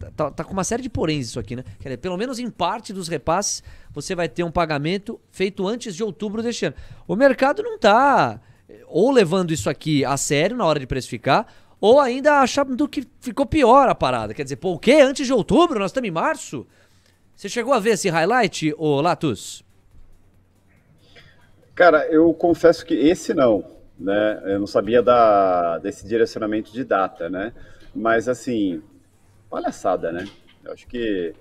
tá, tá, tá, com uma série de poréns isso aqui, né? Quer dizer, pelo menos em parte dos repasses, você vai ter um pagamento feito antes de outubro deste ano. O mercado não tá ou levando isso aqui a sério na hora de precificar, ou ainda achando que ficou pior a parada. Quer dizer, pô, o quê? Antes de outubro? Nós estamos em março? Você chegou a ver esse highlight, ô Latus? Cara, eu confesso que esse não, né? Eu não sabia da, desse direcionamento de data, né? Mas, assim, palhaçada, né? Eu acho que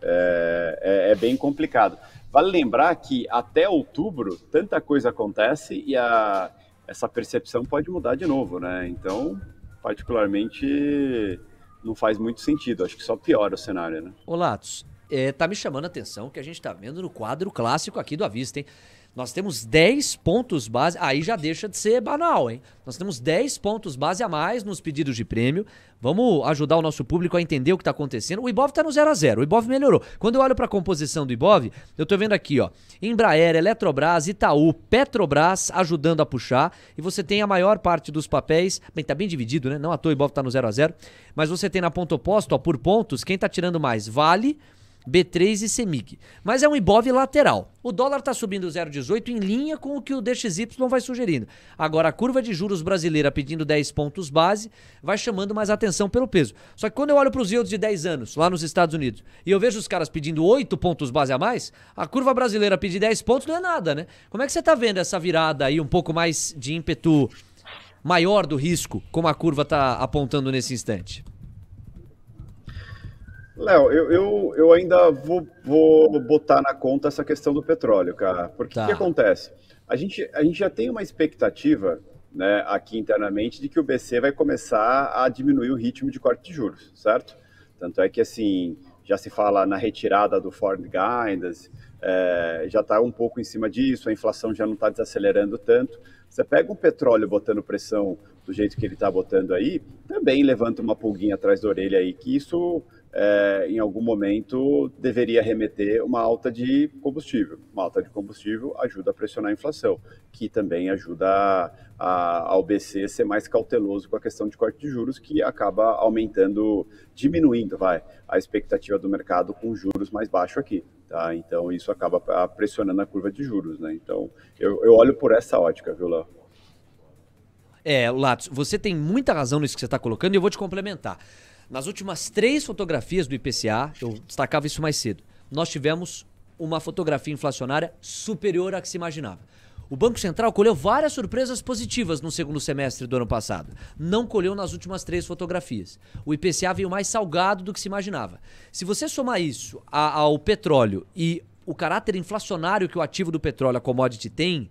é, é, é bem complicado. Vale lembrar que até outubro tanta coisa acontece e a, essa percepção pode mudar de novo, né? Então, particularmente, não faz muito sentido. Acho que só piora o cenário, né? Ô, Latos, é, tá me chamando a atenção que a gente tá vendo no quadro clássico aqui do Avista, hein? Nós temos 10 pontos base, aí já deixa de ser banal, hein? Nós temos 10 pontos base a mais nos pedidos de prêmio. Vamos ajudar o nosso público a entender o que está acontecendo. O Ibov está no 0 a 0 o Ibov melhorou. Quando eu olho para a composição do Ibov, eu estou vendo aqui, ó, Embraer, Eletrobras, Itaú, Petrobras ajudando a puxar, e você tem a maior parte dos papéis, bem, tá bem dividido, né? Não à toa o Ibov está no 0 a 0 mas você tem na ponta oposta, ó, por pontos, quem está tirando mais? Vale, B3 e CEMIG. Mas é um IBOV lateral. O dólar está subindo 0,18 em linha com o que o DXY vai sugerindo. Agora, a curva de juros brasileira pedindo 10 pontos base vai chamando mais atenção pelo peso. Só que quando eu olho para os yields de 10 anos lá nos Estados Unidos e eu vejo os caras pedindo 8 pontos base a mais, a curva brasileira pedir 10 pontos não é nada, né? Como é que você está vendo essa virada aí um pouco mais de ímpeto maior do risco, como a curva está apontando nesse instante? Léo, eu, eu, eu ainda vou, vou botar na conta essa questão do petróleo, cara. Porque tá. o que tá. acontece? A gente, a gente já tem uma expectativa né, aqui internamente de que o BC vai começar a diminuir o ritmo de corte de juros, certo? Tanto é que, assim, já se fala na retirada do Ford Guidance, é, já está um pouco em cima disso, a inflação já não está desacelerando tanto. Você pega o petróleo botando pressão do jeito que ele está botando aí, também levanta uma pulguinha atrás da orelha aí, que isso é, em algum momento deveria remeter uma alta de combustível. Uma alta de combustível ajuda a pressionar a inflação, que também ajuda a, a, a ser mais cauteloso com a questão de corte de juros, que acaba aumentando, diminuindo, vai, a expectativa do mercado com juros mais baixo aqui. Tá? Então, isso acaba pressionando a curva de juros. Né? Então, eu, eu olho por essa ótica, viu, Léo? É, Latos, você tem muita razão nisso que você está colocando e eu vou te complementar. Nas últimas três fotografias do IPCA, eu destacava isso mais cedo, nós tivemos uma fotografia inflacionária superior à que se imaginava. O Banco Central colheu várias surpresas positivas no segundo semestre do ano passado. Não colheu nas últimas três fotografias. O IPCA veio mais salgado do que se imaginava. Se você somar isso ao petróleo e o caráter inflacionário que o ativo do petróleo, a commodity, tem,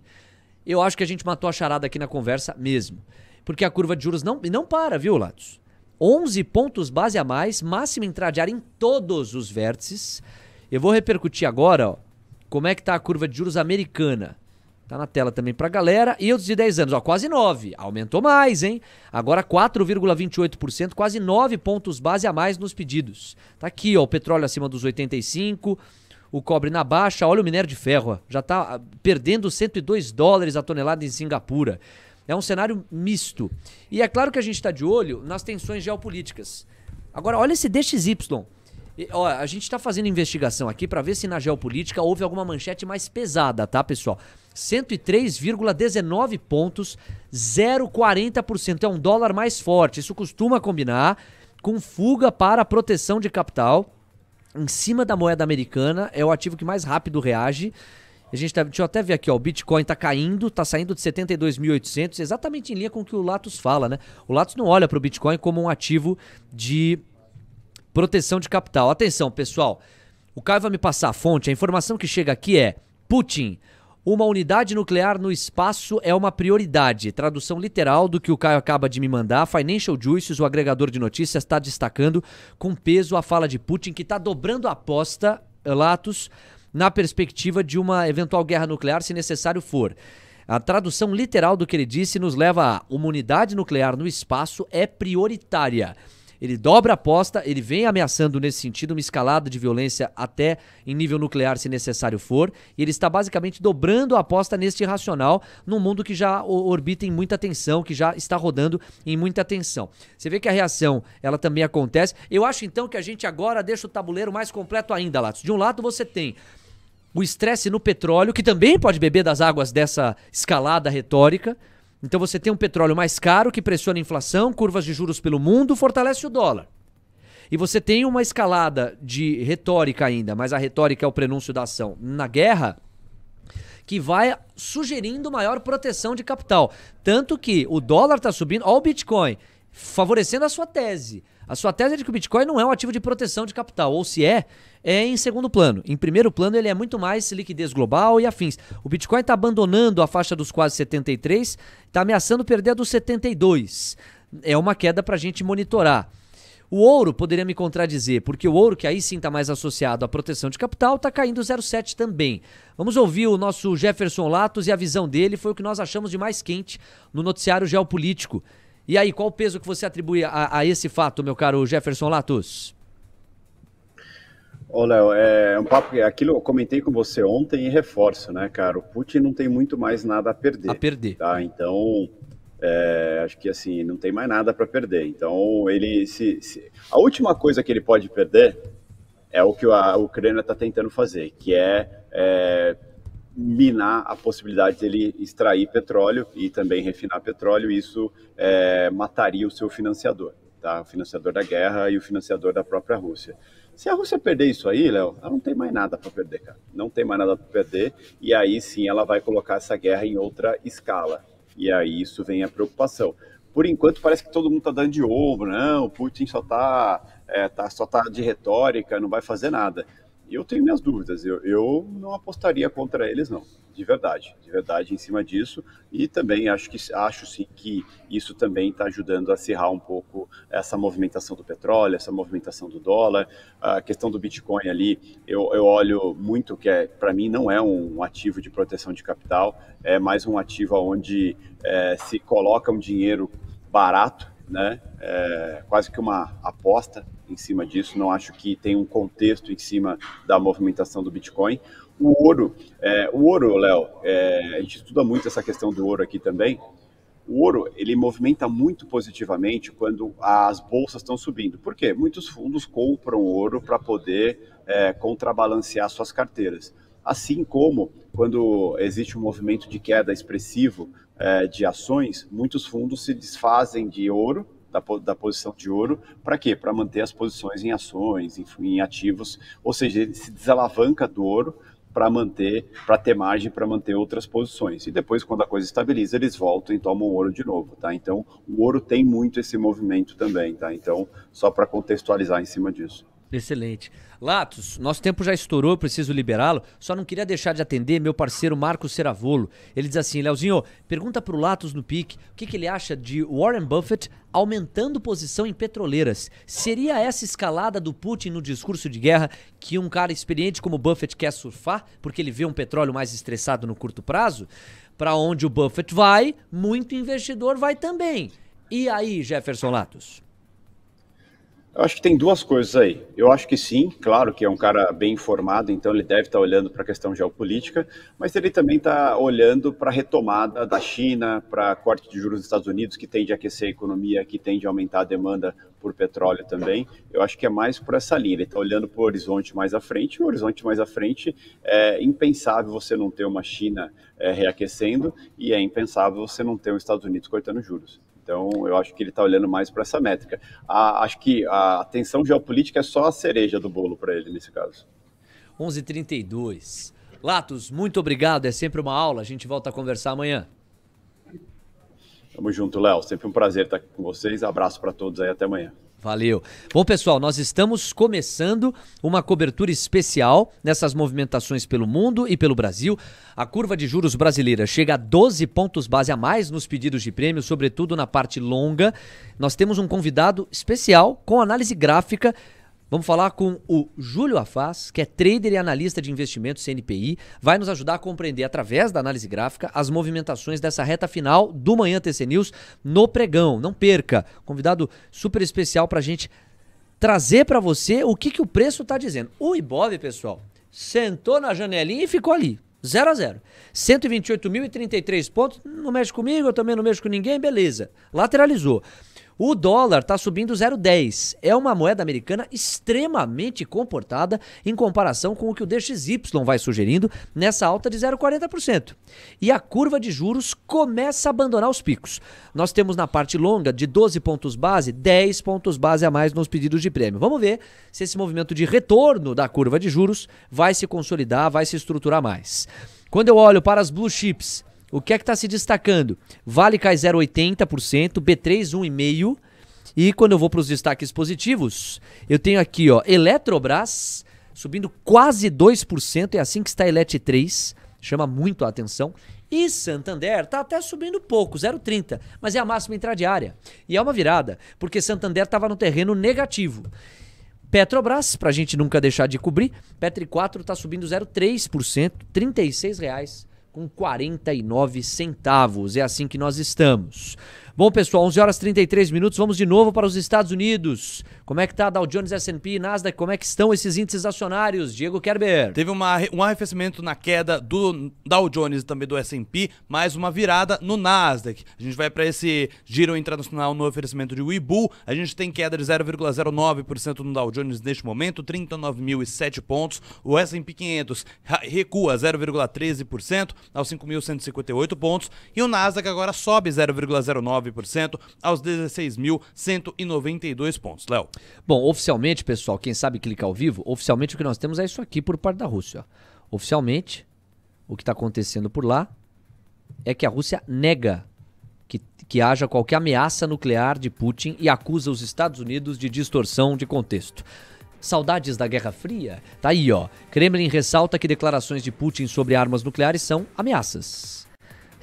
eu acho que a gente matou a charada aqui na conversa mesmo. Porque a curva de juros não, não para, viu, Latos? 11 pontos base a mais, máxima entrada de ar em todos os vértices. Eu vou repercutir agora ó, como é que tá a curva de juros americana. Tá na tela também pra galera. E outros de 10 anos, ó, quase 9. Aumentou mais, hein? Agora 4,28%, quase 9 pontos base a mais nos pedidos. Tá aqui, ó, o petróleo acima dos 85, o cobre na baixa, olha o minério de ferro, ó, já tá ah, perdendo 102 dólares a tonelada em Singapura. É um cenário misto. E é claro que a gente está de olho nas tensões geopolíticas. Agora, olha esse DXY. E, ó, a gente está fazendo investigação aqui para ver se na geopolítica houve alguma manchete mais pesada, tá, pessoal? 103,19 pontos, 0,40%. É um dólar mais forte. Isso costuma combinar com fuga para proteção de capital. Em cima da moeda americana, é o ativo que mais rápido reage. A gente tá, deixa eu até ver aqui, ó, o Bitcoin está caindo, está saindo de 72.800, exatamente em linha com o que o Latos fala, né? O Latos não olha para o Bitcoin como um ativo de proteção de capital. Atenção, pessoal. O Caio vai me passar a fonte. A informação que chega aqui é: Putin, uma unidade nuclear no espaço é uma prioridade. Tradução literal do que o Caio acaba de me mandar. Financial Juices, o agregador de notícias, está destacando com peso a fala de Putin, que está dobrando a aposta, Latos na perspectiva de uma eventual guerra nuclear, se necessário for. A tradução literal do que ele disse nos leva a uma unidade nuclear no espaço é prioritária. Ele dobra a aposta, ele vem ameaçando nesse sentido uma escalada de violência até em nível nuclear, se necessário for, e ele está basicamente dobrando a aposta neste racional num mundo que já orbita em muita tensão, que já está rodando em muita tensão. Você vê que a reação, ela também acontece. Eu acho então que a gente agora deixa o tabuleiro mais completo ainda, Latos. De um lado você tem o estresse no petróleo, que também pode beber das águas dessa escalada retórica. Então você tem um petróleo mais caro que pressiona a inflação, curvas de juros pelo mundo, fortalece o dólar. E você tem uma escalada de retórica ainda, mas a retórica é o prenúncio da ação na guerra, que vai sugerindo maior proteção de capital. Tanto que o dólar está subindo, olha o Bitcoin favorecendo a sua tese. A sua tese é de que o Bitcoin não é um ativo de proteção de capital, ou se é, é em segundo plano. Em primeiro plano, ele é muito mais liquidez global e afins. O Bitcoin está abandonando a faixa dos quase 73, está ameaçando perder a dos 72. É uma queda para a gente monitorar. O ouro poderia me contradizer, porque o ouro, que aí sim está mais associado à proteção de capital, está caindo 0,7 também. Vamos ouvir o nosso Jefferson Latos e a visão dele foi o que nós achamos de mais quente no noticiário geopolítico. E aí, qual o peso que você atribui a, a esse fato, meu caro Jefferson Latus? Ô, Léo, é um papo que aquilo eu comentei com você ontem e reforço, né, cara? O Putin não tem muito mais nada a perder. A perder. Tá? Então, é, acho que assim, não tem mais nada para perder. Então, ele se, se, A última coisa que ele pode perder é o que a Ucrânia está tentando fazer, que é, é minar a possibilidade dele extrair petróleo e também refinar petróleo, isso é, mataria o seu financiador, tá? o financiador da guerra e o financiador da própria Rússia. Se a Rússia perder isso aí, Léo, ela não tem mais nada para perder, cara. Não tem mais nada para perder, e aí sim ela vai colocar essa guerra em outra escala. E aí isso vem a preocupação. Por enquanto parece que todo mundo está dando de ouro não, o Putin só está é, tá, só tá de retórica, não vai fazer nada eu tenho minhas dúvidas. Eu, eu não apostaria contra eles, não. De verdade, de verdade, em cima disso. E também acho que acho sim que isso também está ajudando a acirrar um pouco essa movimentação do petróleo, essa movimentação do dólar. A questão do Bitcoin ali, eu, eu olho muito que é, para mim não é um ativo de proteção de capital, é mais um ativo onde é, se coloca um dinheiro barato, né? É, quase que uma aposta em cima disso, não acho que tem um contexto em cima da movimentação do Bitcoin. O ouro, é, o ouro, Léo, é, a gente estuda muito essa questão do ouro aqui também. O ouro ele movimenta muito positivamente quando as bolsas estão subindo. Por quê? Muitos fundos compram ouro para poder é, contrabalancear suas carteiras. Assim como quando existe um movimento de queda expressivo é, de ações, muitos fundos se desfazem de ouro da, da posição de ouro. Para quê? Para manter as posições em ações, em, em ativos, ou seja, ele se desalavanca do ouro para manter, para ter margem, para manter outras posições. E depois, quando a coisa estabiliza, eles voltam e tomam o ouro de novo, tá? Então, o ouro tem muito esse movimento também, tá? Então, só para contextualizar em cima disso. Excelente. Latos, nosso tempo já estourou, preciso liberá-lo. Só não queria deixar de atender meu parceiro Marcos Seravolo. Ele diz assim: Leozinho, pergunta pro Latos no pique o que, que ele acha de Warren Buffett aumentando posição em petroleiras. Seria essa escalada do Putin no discurso de guerra que um cara experiente como Buffett quer surfar porque ele vê um petróleo mais estressado no curto prazo? Para onde o Buffett vai, muito investidor vai também. E aí, Jefferson Latos? Eu acho que tem duas coisas aí. Eu acho que sim, claro que é um cara bem informado, então ele deve estar tá olhando para a questão geopolítica, mas ele também está olhando para a retomada da China, para corte de juros dos Estados Unidos, que tende a aquecer a economia, que tende a aumentar a demanda por petróleo também. Eu acho que é mais por essa linha. Ele está olhando para o horizonte mais à frente. E o horizonte mais à frente é impensável você não ter uma China é, reaquecendo e é impensável você não ter os Estados Unidos cortando juros. Então, eu acho que ele está olhando mais para essa métrica. A, acho que a tensão geopolítica é só a cereja do bolo para ele nesse caso. 11:32. Latos, muito obrigado. É sempre uma aula. A gente volta a conversar amanhã. Tamo junto, Léo. Sempre um prazer estar aqui com vocês. Abraço para todos aí. Até amanhã. Valeu. Bom, pessoal, nós estamos começando uma cobertura especial nessas movimentações pelo mundo e pelo Brasil. A curva de juros brasileira chega a 12 pontos base a mais nos pedidos de prêmio, sobretudo na parte longa. Nós temos um convidado especial com análise gráfica Vamos falar com o Júlio Afaz, que é trader e analista de investimentos CNPI, vai nos ajudar a compreender através da análise gráfica as movimentações dessa reta final do Manhã TC News no pregão. Não perca. Convidado super especial para a gente trazer para você o que, que o preço está dizendo. O Ibov, pessoal, sentou na janelinha e ficou ali. 0 a 0. 128.033 pontos, não mexe comigo, eu também não mexo com ninguém, beleza. Lateralizou. O dólar está subindo 0,10. É uma moeda americana extremamente comportada em comparação com o que o DXY vai sugerindo nessa alta de 0,40%. E a curva de juros começa a abandonar os picos. Nós temos na parte longa de 12 pontos base, 10 pontos base a mais nos pedidos de prêmio. Vamos ver se esse movimento de retorno da curva de juros vai se consolidar, vai se estruturar mais. Quando eu olho para as blue chips, o que é que está se destacando? Vale cai 0,80%, B3 1,5%. E quando eu vou para os destaques positivos, eu tenho aqui, ó, Eletrobras subindo quase 2%, é assim que está a Elet 3, chama muito a atenção. E Santander está até subindo pouco, 0,30, mas é a máxima intradiária. E é uma virada, porque Santander estava no terreno negativo. Petrobras, para a gente nunca deixar de cobrir, Petri 4 está subindo 0,3%, R$ 36,00 com 49 centavos. É assim que nós estamos. Bom, pessoal, 11 horas 33 minutos, vamos de novo para os Estados Unidos. Como é que tá Dow Jones, S&P, Nasdaq, como é que estão esses índices acionários? Diego Kerber. Teve uma, um arrefecimento na queda do Dow Jones e também do S&P, mais uma virada no Nasdaq. A gente vai para esse giro internacional no oferecimento de Weibull. A gente tem queda de 0,09% no Dow Jones neste momento, 39.007 pontos. O S&P 500 recua 0,13% aos 5.158 pontos e o Nasdaq agora sobe 0,09 0,9% aos 16.192 pontos. Léo. Bom, oficialmente, pessoal, quem sabe clicar ao vivo, oficialmente o que nós temos é isso aqui por parte da Rússia. Oficialmente, o que está acontecendo por lá é que a Rússia nega que, que, haja qualquer ameaça nuclear de Putin e acusa os Estados Unidos de distorção de contexto. Saudades da Guerra Fria? Tá aí, ó. Kremlin ressalta que declarações de Putin sobre armas nucleares são ameaças.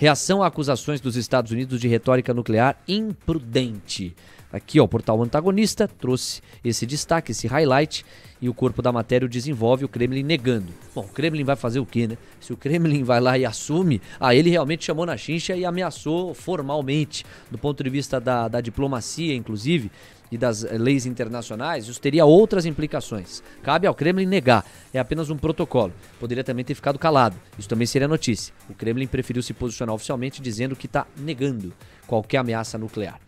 Reação a acusações dos Estados Unidos de retórica nuclear imprudente. Aqui, ó, o portal antagonista trouxe esse destaque, esse highlight, e o corpo da matéria o desenvolve, o Kremlin negando. Bom, o Kremlin vai fazer o quê, né? Se o Kremlin vai lá e assume, ah, ele realmente chamou na chincha e ameaçou formalmente, do ponto de vista da, da diplomacia, inclusive, e das eh, leis internacionais, isso teria outras implicações. Cabe ao Kremlin negar, é apenas um protocolo. Poderia também ter ficado calado, isso também seria notícia. O Kremlin preferiu se posicionar oficialmente dizendo que está negando qualquer ameaça nuclear.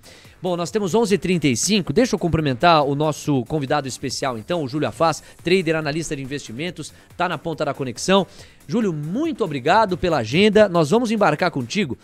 Bom, nós temos 11:35. Deixa eu cumprimentar o nosso convidado especial, então, o Júlio Afaz, trader, analista de investimentos, está na ponta da conexão. Júlio, muito obrigado pela agenda. Nós vamos embarcar contigo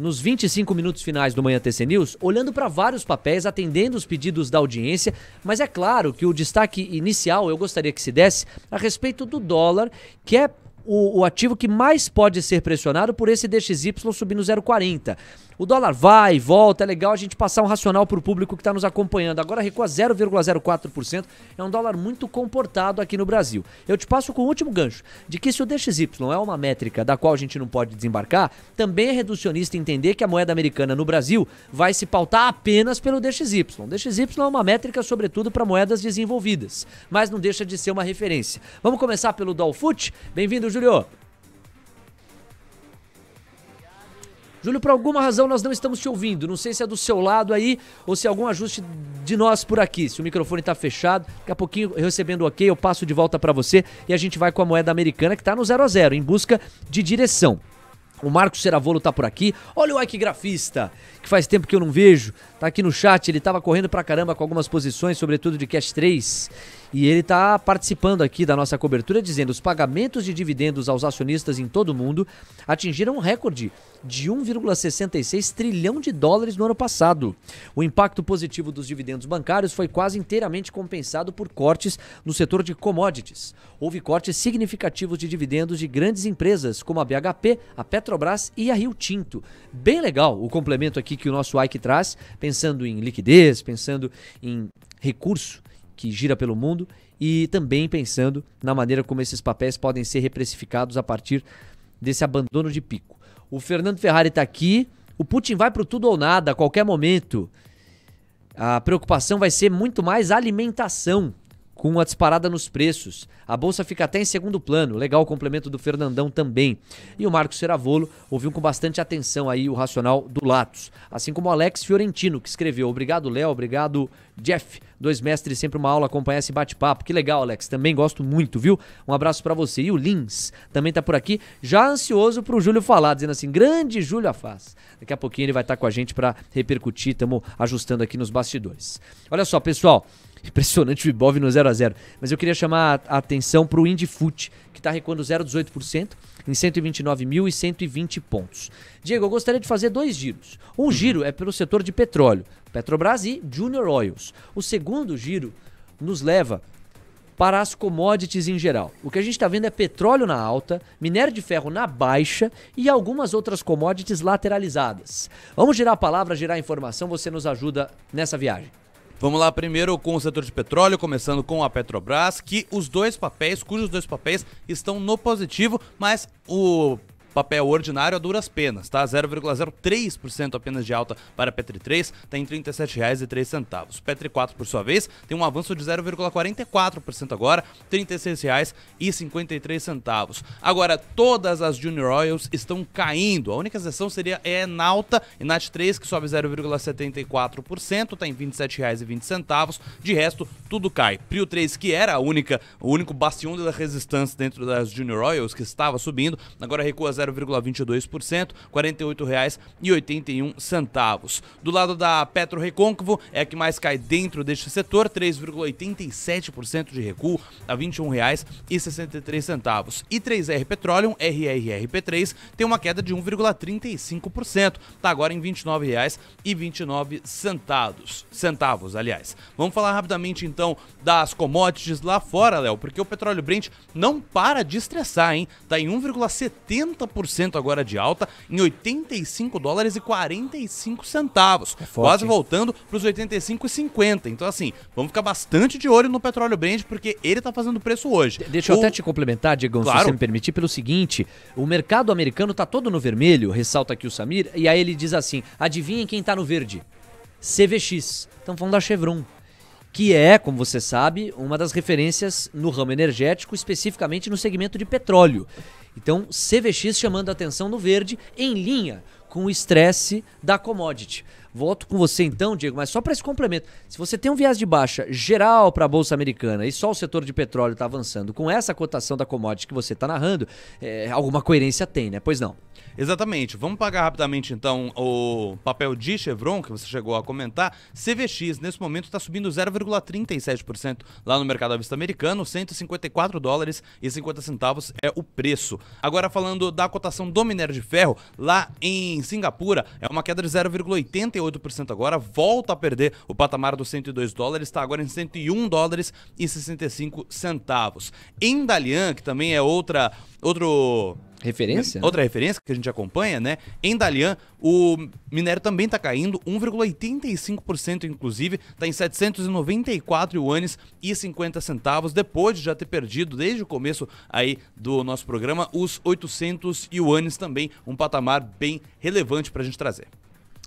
nos 25 minutos finais do Manhã TC News, olhando para vários papéis, atendendo os pedidos da audiência, mas é claro que o destaque inicial eu gostaria que se desse a respeito do dólar, que é o, o ativo que mais pode ser pressionado por esse DXY subir no 0,40. O dólar vai, volta, é legal a gente passar um racional para o público que está nos acompanhando. Agora recua 0,04%, é um dólar muito comportado aqui no Brasil. Eu te passo com o último gancho, de que se o DXY é uma métrica da qual a gente não pode desembarcar, também é reducionista entender que a moeda americana no Brasil vai se pautar apenas pelo DXY. DXY é uma métrica sobretudo para moedas desenvolvidas, mas não deixa de ser uma referência. Vamos começar pelo Dolfoot? Bem-vindo, Julio! Júlio, por alguma razão nós não estamos te ouvindo. Não sei se é do seu lado aí ou se é algum ajuste de nós por aqui. Se o microfone está fechado, daqui a pouquinho recebendo o ok, eu passo de volta para você e a gente vai com a moeda americana que está no 0 a 0 em busca de direção. O Marcos Seravolo tá por aqui. Olha o Ike Grafista, que faz tempo que eu não vejo. Tá aqui no chat, ele tava correndo pra caramba com algumas posições, sobretudo de Cash 3. E ele está participando aqui da nossa cobertura dizendo: os pagamentos de dividendos aos acionistas em todo o mundo atingiram um recorde de 1,66 trilhão de dólares no ano passado. O impacto positivo dos dividendos bancários foi quase inteiramente compensado por cortes no setor de commodities. Houve cortes significativos de dividendos de grandes empresas como a BHP, a Petrobras e a Rio Tinto. Bem legal o complemento aqui que o nosso Ike traz, pensando em liquidez, pensando em recurso que gira pelo mundo e também pensando na maneira como esses papéis podem ser reprecificados a partir desse abandono de pico. O Fernando Ferrari está aqui. O Putin vai para o tudo ou nada a qualquer momento. A preocupação vai ser muito mais alimentação com uma disparada nos preços. A bolsa fica até em segundo plano. Legal o complemento do Fernandão também. E o Marcos Seravolo ouviu com bastante atenção aí o racional do Latos. Assim como o Alex Fiorentino, que escreveu: Obrigado, Léo. Obrigado, Jeff. Dois mestres, sempre uma aula, acompanha esse bate-papo. Que legal, Alex. Também gosto muito, viu? Um abraço para você. E o Lins também tá por aqui, já ansioso pro Júlio falar, dizendo assim: grande Júlio Afaz. Daqui a pouquinho ele vai estar tá com a gente para repercutir. Estamos ajustando aqui nos bastidores. Olha só, pessoal. Impressionante o Ibov no 0x0. Mas eu queria chamar a atenção para o Indifoot, que está recuando 0,18% em 129.120 pontos. Diego, eu gostaria de fazer dois giros. Um uhum. giro é pelo setor de petróleo, Petrobras e Junior Oils. O segundo giro nos leva para as commodities em geral. O que a gente está vendo é petróleo na alta, minério de ferro na baixa e algumas outras commodities lateralizadas. Vamos girar a palavra, girar a informação, você nos ajuda nessa viagem. Vamos lá primeiro com o setor de petróleo, começando com a Petrobras, que os dois papéis, cujos dois papéis estão no positivo, mas o Papel ordinário a duras penas, tá? 0,03% apenas de alta para Petri 3, está em R$ 37,03. Petri 4, por sua vez, tem um avanço de 0,44% agora, R$ 36,53. Agora, todas as Junior Oils estão caindo. A única exceção seria a Enalta, Nat 3, que sobe 0,74%, está em R$ 27,20. De resto, tudo cai. Prio 3, que era a única, o único bastião da resistência dentro das Junior Oils, que estava subindo, agora recua 0,22%, R$ 48,81. Do lado da Petro Recôncavo, é a que mais cai dentro deste setor, 3,87% de recuo a R$ 21,63. E 3R Petroleum, RRRP3, tem uma queda de 1,35%, está agora em R$ 29,29 centavos, centavos, aliás. Vamos falar rapidamente então das commodities lá fora, Léo, porque o petróleo Brent não para de estressar, hein? Tá em 1,70 agora de alta em 85 dólares e 45 centavos, é forte, quase hein? voltando para os 85,50. Então assim, vamos ficar bastante de olho no petróleo Brand, porque ele tá fazendo preço hoje. De deixa o... eu até te complementar, Diego, claro. se você me permitir, pelo seguinte, o mercado americano tá todo no vermelho, ressalta aqui o Samir, e aí ele diz assim: "Adivinhem quem tá no verde?" CVX. Estamos falando da Chevron que é, como você sabe, uma das referências no ramo energético, especificamente no segmento de petróleo. Então, CVX chamando a atenção no verde, em linha com o estresse da commodity. Volto com você então, Diego, mas só para esse complemento. Se você tem um viés de baixa geral para a Bolsa Americana e só o setor de petróleo está avançando com essa cotação da commodity que você está narrando, é, alguma coerência tem, né? Pois não. Exatamente. Vamos pagar rapidamente, então, o papel de Chevron, que você chegou a comentar. CVX, nesse momento, está subindo 0,37% lá no mercado à vista americano. 154 dólares e 50 centavos é o preço. Agora, falando da cotação do minério de ferro, lá em Singapura, é uma queda de 0,88% agora. Volta a perder o patamar dos 102 dólares, está agora em 101 dólares e 65 centavos. Em Dalian, que também é outra outro Referência? Outra referência que a gente acompanha, né? Em Dalian, o minério também está caindo, 1,85% inclusive, está em 794 yuanes e 50 centavos, depois de já ter perdido desde o começo aí do nosso programa os 800 yuanes também, um patamar bem relevante para a gente trazer.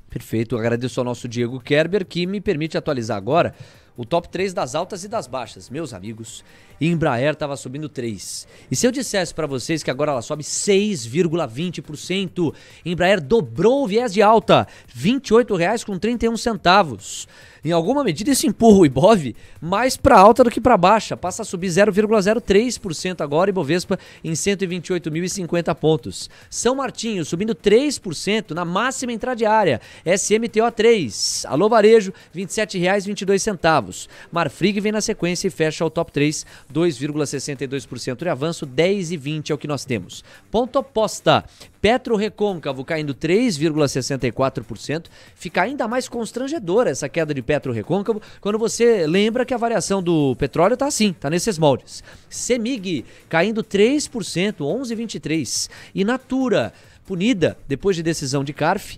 Perfeito, agradeço ao nosso Diego Kerber que me permite atualizar agora o top 3 das altas e das baixas. Meus amigos, e Embraer estava subindo 3. E se eu dissesse para vocês que agora ela sobe 6,20%, Embraer dobrou o viés de alta, R$ 28,31. Em alguma medida isso empurra o Ibov mais para alta do que para baixa, passa a subir 0,03% agora e Bovespa em 128.050 pontos. São Martinho subindo 3% na máxima entrada intradiária, SMTO 3. Alô Varejo, R$ 27,22. Marfrig vem na sequência e fecha o top 3 2,62% de avanço, 10,20 é o que nós temos. Ponto oposta, Petro Recôncavo caindo 3,64%. Fica ainda mais constrangedora essa queda de Petro Recôncavo quando você lembra que a variação do petróleo está assim, está nesses moldes. Semig caindo 3%, 11,23%. E Natura, punida depois de decisão de CARF,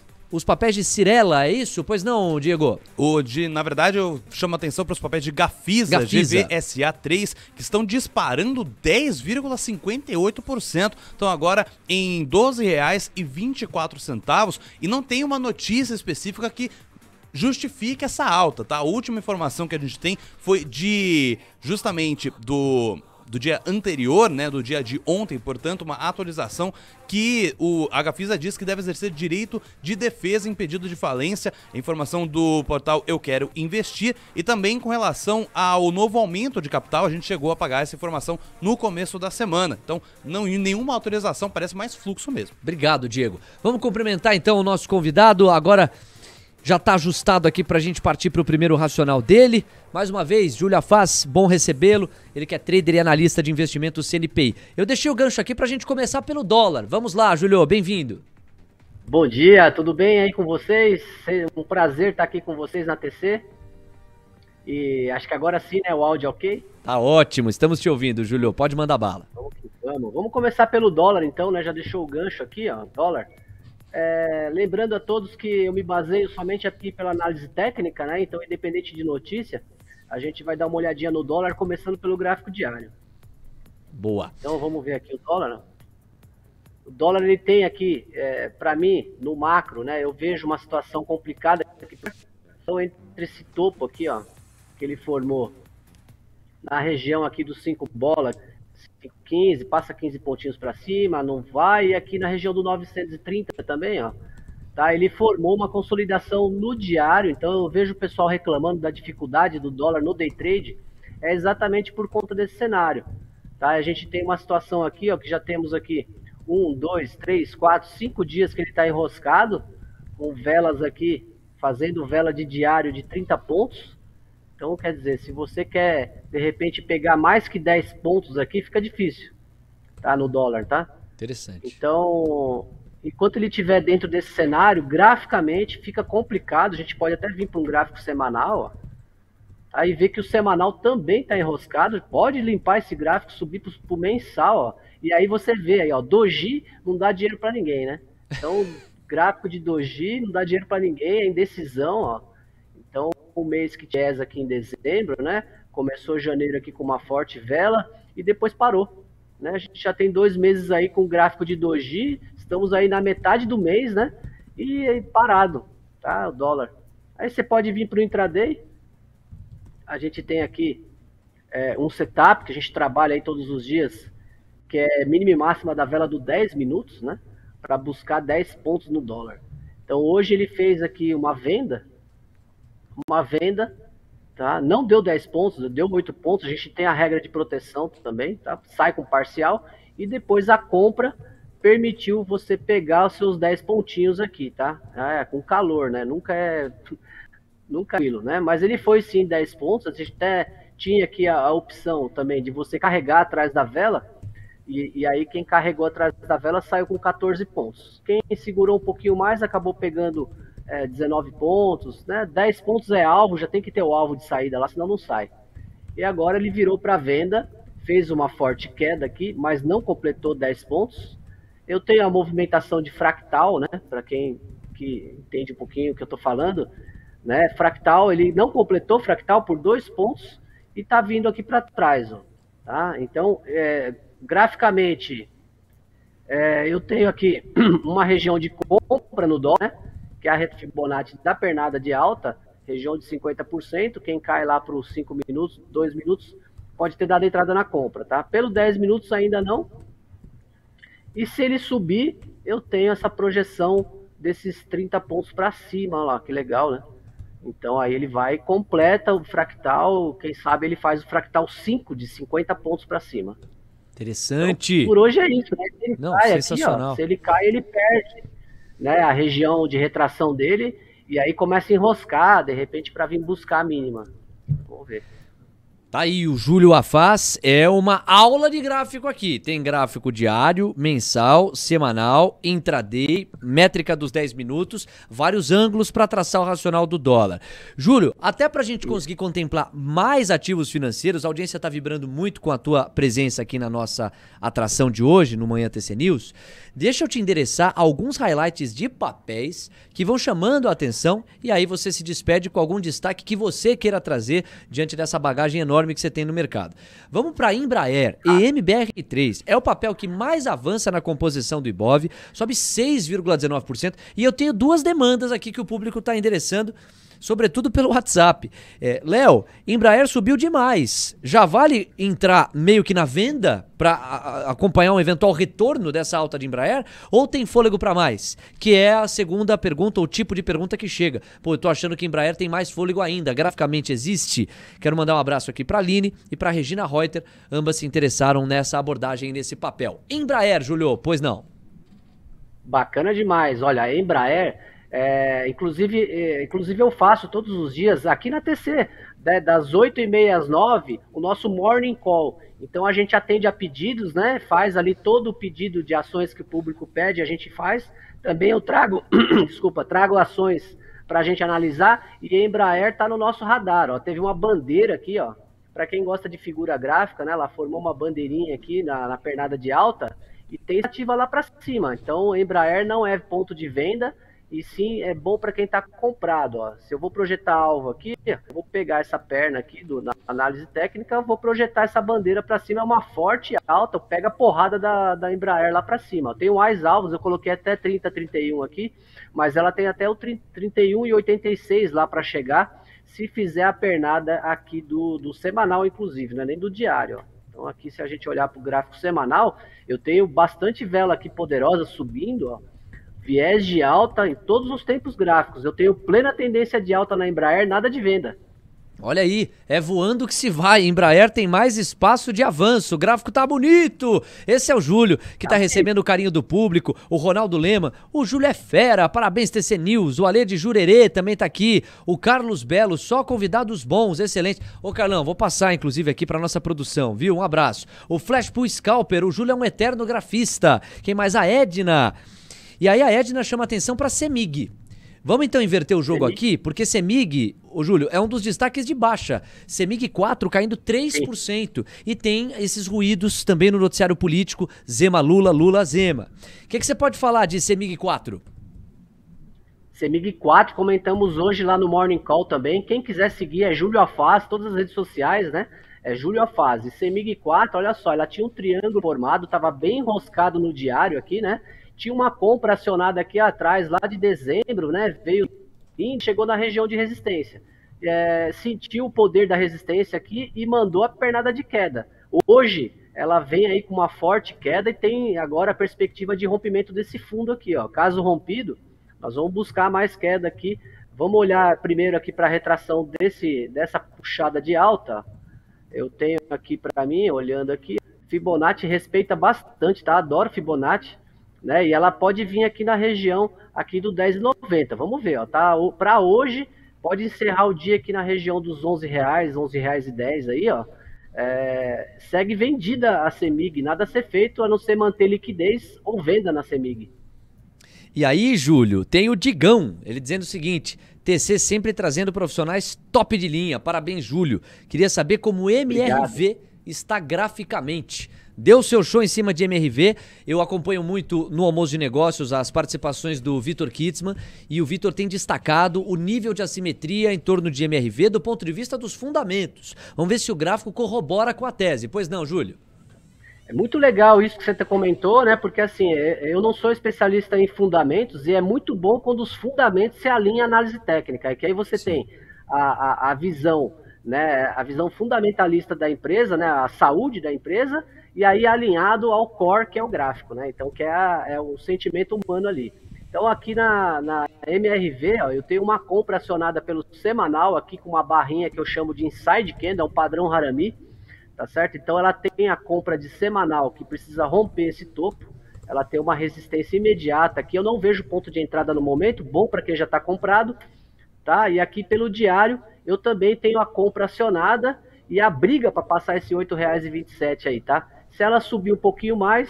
os papéis de Cirela, é isso? Pois não, Diego? O de, na verdade, eu chamo a atenção para os papéis de Gafisa, Gafisa. GVSA3, que estão disparando 10,58%. Estão agora em R$ 12,24 e não tem uma notícia específica que justifique essa alta, tá? A última informação que a gente tem foi de justamente do do dia anterior, né, do dia de ontem, portanto, uma atualização que o a diz que deve exercer direito de defesa em pedido de falência, informação do portal Eu Quero Investir e também com relação ao novo aumento de capital, a gente chegou a pagar essa informação no começo da semana. Então, não em nenhuma autorização, parece mais fluxo mesmo. Obrigado, Diego. Vamos cumprimentar então o nosso convidado agora já está ajustado aqui para a gente partir para o primeiro racional dele. Mais uma vez, Júlia Faz, bom recebê-lo. Ele que é trader e analista de investimentos CNPI. Eu deixei o gancho aqui para a gente começar pelo dólar. Vamos lá, Júlio, bem-vindo. Bom dia, tudo bem aí com vocês? É um prazer estar aqui com vocês na TC. E acho que agora sim, né? O áudio é ok? Tá ótimo, estamos te ouvindo, Júlio. Pode mandar bala. Vamos, vamos. vamos começar pelo dólar, então, né? Já deixou o gancho aqui, ó. Dólar. É, lembrando a todos que eu me baseio somente aqui pela análise técnica, né? Então, independente de notícia, a gente vai dar uma olhadinha no dólar, começando pelo gráfico diário. Boa. Então, vamos ver aqui o dólar. O dólar ele tem aqui, é, para mim, no macro, né? Eu vejo uma situação complicada então, entre esse topo aqui, ó, que ele formou na região aqui dos 5 bolas 15, passa 15 pontinhos para cima, não vai. E aqui na região do 930 também, ó. Tá, ele formou uma consolidação no diário, então eu vejo o pessoal reclamando da dificuldade do dólar no day trade, é exatamente por conta desse cenário. Tá? A gente tem uma situação aqui, ó, que já temos aqui um, dois, três, quatro, cinco dias que ele está enroscado, com velas aqui, fazendo vela de diário de 30 pontos, então, quer dizer, se você quer, de repente, pegar mais que 10 pontos aqui, fica difícil, tá? No dólar, tá? Interessante. Então, enquanto ele estiver dentro desse cenário, graficamente fica complicado. A gente pode até vir para um gráfico semanal, ó. Aí tá? ver que o semanal também está enroscado. Pode limpar esse gráfico, subir para o mensal, ó. E aí você vê aí, ó, Doji não dá dinheiro para ninguém, né? Então, gráfico de Doji não dá dinheiro para ninguém, é indecisão, ó o mês que jazz aqui em dezembro, né? Começou janeiro aqui com uma forte vela e depois parou. Né? A gente já tem dois meses aí com gráfico de doji, estamos aí na metade do mês, né? E, aí parado, tá? O dólar. Aí você pode vir para o intraday. A gente tem aqui é, um setup que a gente trabalha aí todos os dias, que é mínima e máxima da vela do 10 minutos, né? Para buscar 10 pontos no dólar. Então hoje ele fez aqui uma venda uma venda, tá? Não deu 10 pontos, deu 8 pontos. A gente tem a regra de proteção também, tá? Sai com parcial e depois a compra permitiu você pegar os seus 10 pontinhos aqui, tá? Ah, é, com calor, né? Nunca é nunca é aquilo, né? Mas ele foi sim 10 pontos. A gente até tinha aqui a, a opção também de você carregar atrás da vela. E, e, aí quem carregou atrás da vela saiu com 14 pontos. Quem segurou um pouquinho mais acabou pegando é, 19 pontos, né? 10 pontos é alvo, já tem que ter o alvo de saída lá, senão não sai. E agora ele virou para venda, fez uma forte queda aqui, mas não completou 10 pontos. Eu tenho a movimentação de fractal, né? Para quem que entende um pouquinho o que eu estou falando, né? Fractal, ele não completou fractal por dois pontos e está vindo aqui para trás, ó, tá? Então, é, graficamente, é, eu tenho aqui uma região de compra no dólar, né? que é a reta Fibonacci da pernada de alta, região de 50%, quem cai lá para os 5 minutos, 2 minutos, pode ter dado entrada na compra, tá? Pelo 10 minutos ainda não. E se ele subir, eu tenho essa projeção desses 30 pontos para cima, olha lá, que legal, né? Então aí ele vai completa o fractal, quem sabe ele faz o fractal 5 de 50 pontos para cima. Interessante. Então, por hoje é isso, né? Se ele Não, cai sensacional. Aqui, ó, se ele cai, ele perde né, a região de retração dele, e aí começa a enroscar, de repente, para vir buscar a mínima. Vamos ver. Tá aí, o Júlio Afaz é uma aula de gráfico aqui. Tem gráfico diário, mensal, semanal, intraday, métrica dos 10 minutos, vários ângulos para traçar o racional do dólar. Júlio, até para a gente conseguir contemplar mais ativos financeiros, a audiência está vibrando muito com a tua presença aqui na nossa atração de hoje, no Manhã TC News. Deixa eu te endereçar alguns highlights de papéis que vão chamando a atenção e aí você se despede com algum destaque que você queira trazer diante dessa bagagem enorme enorme que você tem no mercado. Vamos para a Embraer, ah. EMBR3. É o papel que mais avança na composição do Ibov, sobe 6,19%. E eu tenho duas demandas aqui que o público está endereçando sobretudo pelo WhatsApp. É, Léo, Embraer subiu demais. Já vale entrar meio que na venda para acompanhar um eventual retorno dessa alta de Embraer? Ou tem fôlego para mais? Que é a segunda pergunta, o tipo de pergunta que chega. Pô, eu tô achando que Embraer tem mais fôlego ainda. Graficamente existe? Quero mandar um abraço aqui para Aline e para Regina Reuter. Ambas se interessaram nessa abordagem, nesse papel. Embraer, Julio, pois não? Bacana demais. Olha, a Embraer é, inclusive, é, inclusive, eu faço todos os dias aqui na TC, né, das 8h30 às 9 o nosso morning call. Então a gente atende a pedidos, né? Faz ali todo o pedido de ações que o público pede, a gente faz. Também eu trago, desculpa, trago ações para a gente analisar e a Embraer está no nosso radar. Ó. Teve uma bandeira aqui, ó. Para quem gosta de figura gráfica, né? Ela formou uma bandeirinha aqui na, na pernada de alta e tem ativa lá para cima. Então, a Embraer não é ponto de venda, e sim é bom para quem está comprado. Ó. Se eu vou projetar alvo aqui, vou pegar essa perna aqui do, na análise técnica, vou projetar essa bandeira para cima, é uma forte alta, pega a porrada da, da Embraer lá para cima. tem tenho mais alvos, eu coloquei até 30, 31 aqui, mas ela tem até o 30, 31 e 86 lá para chegar, se fizer a pernada aqui do, do semanal, inclusive, não é nem do diário. Ó. Então aqui, se a gente olhar para o gráfico semanal, eu tenho bastante vela aqui poderosa subindo, ó Viés de alta em todos os tempos gráficos. Eu tenho plena tendência de alta na Embraer, nada de venda. Olha aí, é voando que se vai. Embraer tem mais espaço de avanço. O gráfico tá bonito. Esse é o Júlio, que tá, tá recebendo o carinho do público. O Ronaldo Lema. O Júlio é fera. Parabéns, TC News. O Alê de Jurerê também tá aqui. O Carlos Belo, só convidados bons. Excelente. Ô, Carlão, vou passar inclusive aqui pra nossa produção, viu? Um abraço. O Flash Scalper. O Júlio é um eterno grafista. Quem mais? A Edna. E aí a Edna chama atenção para Semig. Vamos então inverter o jogo Semig. aqui, porque Semig, ô Júlio, é um dos destaques de baixa. Semig 4 caindo 3%. E tem esses ruídos também no noticiário político: Zema Lula, Lula Zema. O que, é que você pode falar de Semig 4? Semig 4, comentamos hoje lá no Morning Call também. Quem quiser seguir é Júlio Afaz, todas as redes sociais, né? É Júlio Afaz. E Semig 4, olha só, ela tinha um triângulo formado, estava bem enroscado no diário aqui, né? tinha uma compra acionada aqui atrás, lá de dezembro, né? Veio e chegou na região de resistência. É, sentiu o poder da resistência aqui e mandou a pernada de queda. Hoje, ela vem aí com uma forte queda e tem agora a perspectiva de rompimento desse fundo aqui, ó. Caso rompido, nós vamos buscar mais queda aqui. Vamos olhar primeiro aqui para a retração desse, dessa puxada de alta. Eu tenho aqui para mim, olhando aqui, Fibonacci respeita bastante, tá? Adoro Fibonacci né? E ela pode vir aqui na região aqui do 10,90. Vamos ver, ó, tá? Para hoje pode encerrar o dia aqui na região dos 11 reais, 11 reais e 10 aí, ó. É, segue vendida a Semig, nada a ser feito a não ser manter liquidez ou venda na Semig. E aí, Júlio, tem o Digão, ele dizendo o seguinte: TC sempre trazendo profissionais top de linha. Parabéns, Júlio. Queria saber como o MRV Obrigado. está graficamente deu seu show em cima de MRV. Eu acompanho muito no Almoço de Negócios as participações do Vitor Kitzman e o Vitor tem destacado o nível de assimetria em torno de MRV do ponto de vista dos fundamentos. Vamos ver se o gráfico corrobora com a tese. Pois não, Júlio? É muito legal isso que você comentou, né? Porque assim, é, eu não sou especialista em fundamentos e é muito bom quando os fundamentos se alinham à análise técnica, é que aí você Sim. tem a, a, a visão né, a visão fundamentalista da empresa, né, a saúde da empresa, e aí alinhado ao core, que é o gráfico, né? Então, que é, a, é o sentimento humano ali. Então, aqui na, na MRV, ó, eu tenho uma compra acionada pelo semanal, aqui com uma barrinha que eu chamo de Inside Candle, é um padrão Harami, tá certo? Então, ela tem a compra de semanal, que precisa romper esse topo, ela tem uma resistência imediata aqui, eu não vejo ponto de entrada no momento, bom para quem já está comprado, tá? E aqui pelo diário, eu também tenho a compra acionada, e a briga para passar esse R$8,27 aí, tá? Se ela subir um pouquinho mais,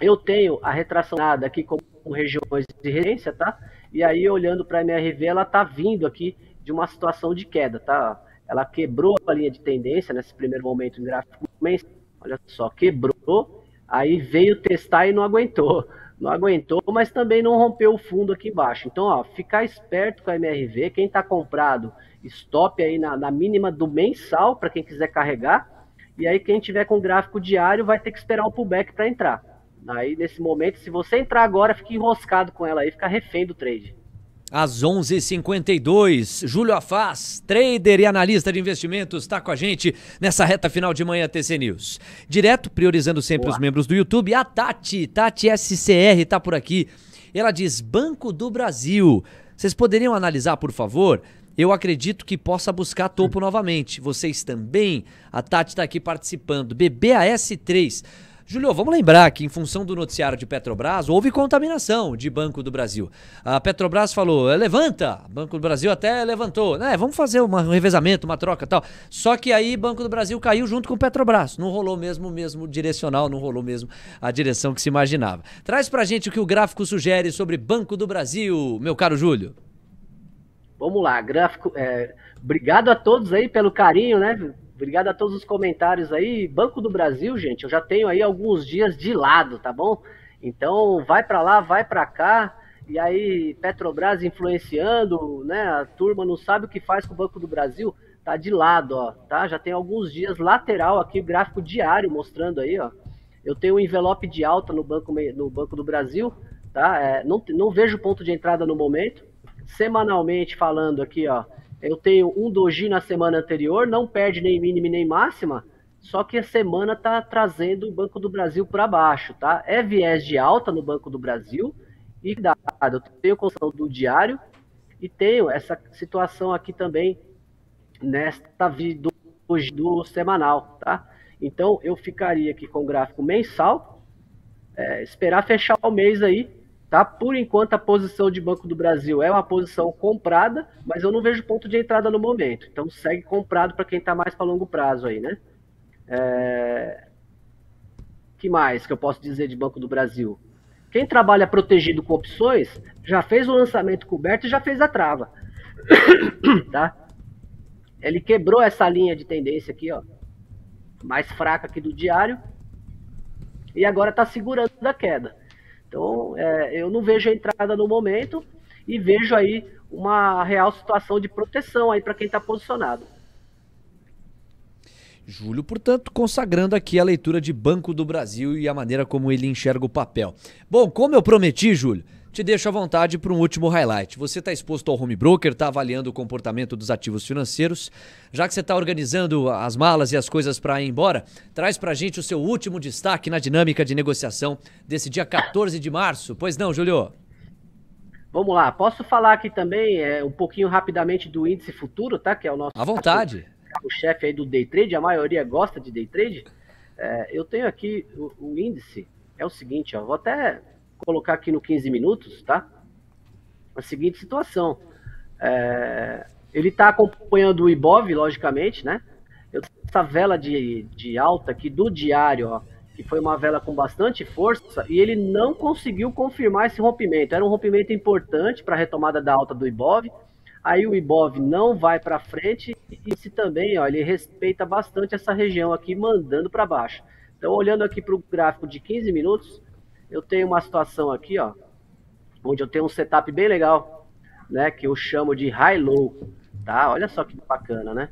eu tenho a retração nada aqui como regiões de referência, tá? E aí, olhando para a MRV, ela tá vindo aqui de uma situação de queda, tá? Ela quebrou a linha de tendência nesse primeiro momento em gráfico mensal. Olha só, quebrou, aí veio testar e não aguentou. Não aguentou, mas também não rompeu o fundo aqui embaixo. Então, ó, ficar esperto com a MRV. Quem está comprado, stop aí na, na mínima do mensal para quem quiser carregar e aí quem tiver com gráfico diário vai ter que esperar o pullback para entrar. Aí nesse momento, se você entrar agora, fica enroscado com ela aí, fica refém do trade. Às 11h52, Júlio Afaz, trader e analista de investimentos, está com a gente nessa reta final de manhã TC News. Direto, priorizando sempre Boa. os membros do YouTube, a Tati, Tati SCR, está por aqui. Ela diz: Banco do Brasil. Vocês poderiam analisar, por favor, eu acredito que possa buscar topo hum. novamente. Vocês também? A Tati está aqui participando. BBAS3. Julio, vamos lembrar que em função do noticiário de Petrobras, houve contaminação de Banco do Brasil. A Petrobras falou, eh, levanta, Banco do Brasil até levantou, é, vamos fazer uma, um revezamento, uma troca tal. Só que aí Banco do Brasil caiu junto com Petrobras, não rolou mesmo mesmo direcional, não rolou mesmo a direção que se imaginava. Traz pra gente o que o gráfico sugere sobre Banco do Brasil, meu caro Júlio. Vamos lá, gráfico. É, obrigado a todos aí pelo carinho, né? Obrigado a todos os comentários aí. Banco do Brasil, gente, eu já tenho aí alguns dias de lado, tá bom? Então, vai para lá, vai para cá. E aí, Petrobras influenciando, né? A turma não sabe o que faz com o Banco do Brasil. Tá de lado, ó, tá? Já tem alguns dias lateral aqui, gráfico diário mostrando aí, ó. Eu tenho um envelope de alta no Banco, no banco do Brasil, tá? É, não, não vejo ponto de entrada no momento semanalmente falando aqui, ó. Eu tenho um doji na semana anterior, não perde nem mínima nem máxima, só que a semana tá trazendo o Banco do Brasil para baixo, tá? É viés de alta no Banco do Brasil e dado, eu tenho construção do diário e tenho essa situação aqui também nesta vida do, do semanal, tá? Então eu ficaria aqui com o gráfico mensal, é, esperar fechar o mês aí Tá? Por enquanto, a posição de Banco do Brasil é uma posição comprada, mas eu não vejo ponto de entrada no momento. Então, segue comprado para quem está mais para longo prazo aí, né? É... que mais que eu posso dizer de Banco do Brasil? Quem trabalha protegido com opções já fez o lançamento coberto e já fez a trava. tá? Ele quebrou essa linha de tendência aqui, ó, mais fraca aqui do diário, e agora está segurando da queda. Então, é, eu não vejo a entrada no momento e vejo aí uma real situação de proteção aí para quem está posicionado. Júlio, portanto, consagrando aqui a leitura de Banco do Brasil e a maneira como ele enxerga o papel. Bom, como eu prometi, Júlio, te deixo à vontade para um último highlight. Você está exposto ao home broker, está avaliando o comportamento dos ativos financeiros. Já que você está organizando as malas e as coisas para ir embora, traz para a gente o seu último destaque na dinâmica de negociação desse dia 14 de março. Pois não, Julio? Vamos lá, posso falar aqui também é, um pouquinho rapidamente do índice futuro, tá? Que é o nosso. À vontade. O chefe aí do day trade, a maioria gosta de day trade. É, eu tenho aqui o, o índice, é o seguinte, ó, vou até colocar aqui no 15 minutos, tá? A seguinte situação. É, ele está acompanhando o Ibov, logicamente, né? Eu, essa vela de, de alta aqui do diário, ó, que foi uma vela com bastante força, e ele não conseguiu confirmar esse rompimento. Era um rompimento importante para a retomada da alta do Ibov. Aí o Ibov não vai para frente e se também, ó, ele respeita bastante essa região aqui, mandando para baixo. Então, olhando aqui para o gráfico de 15 minutos, eu tenho uma situação aqui, ó, onde eu tenho um setup bem legal, né, que eu chamo de high-low, tá? Olha só que bacana, né?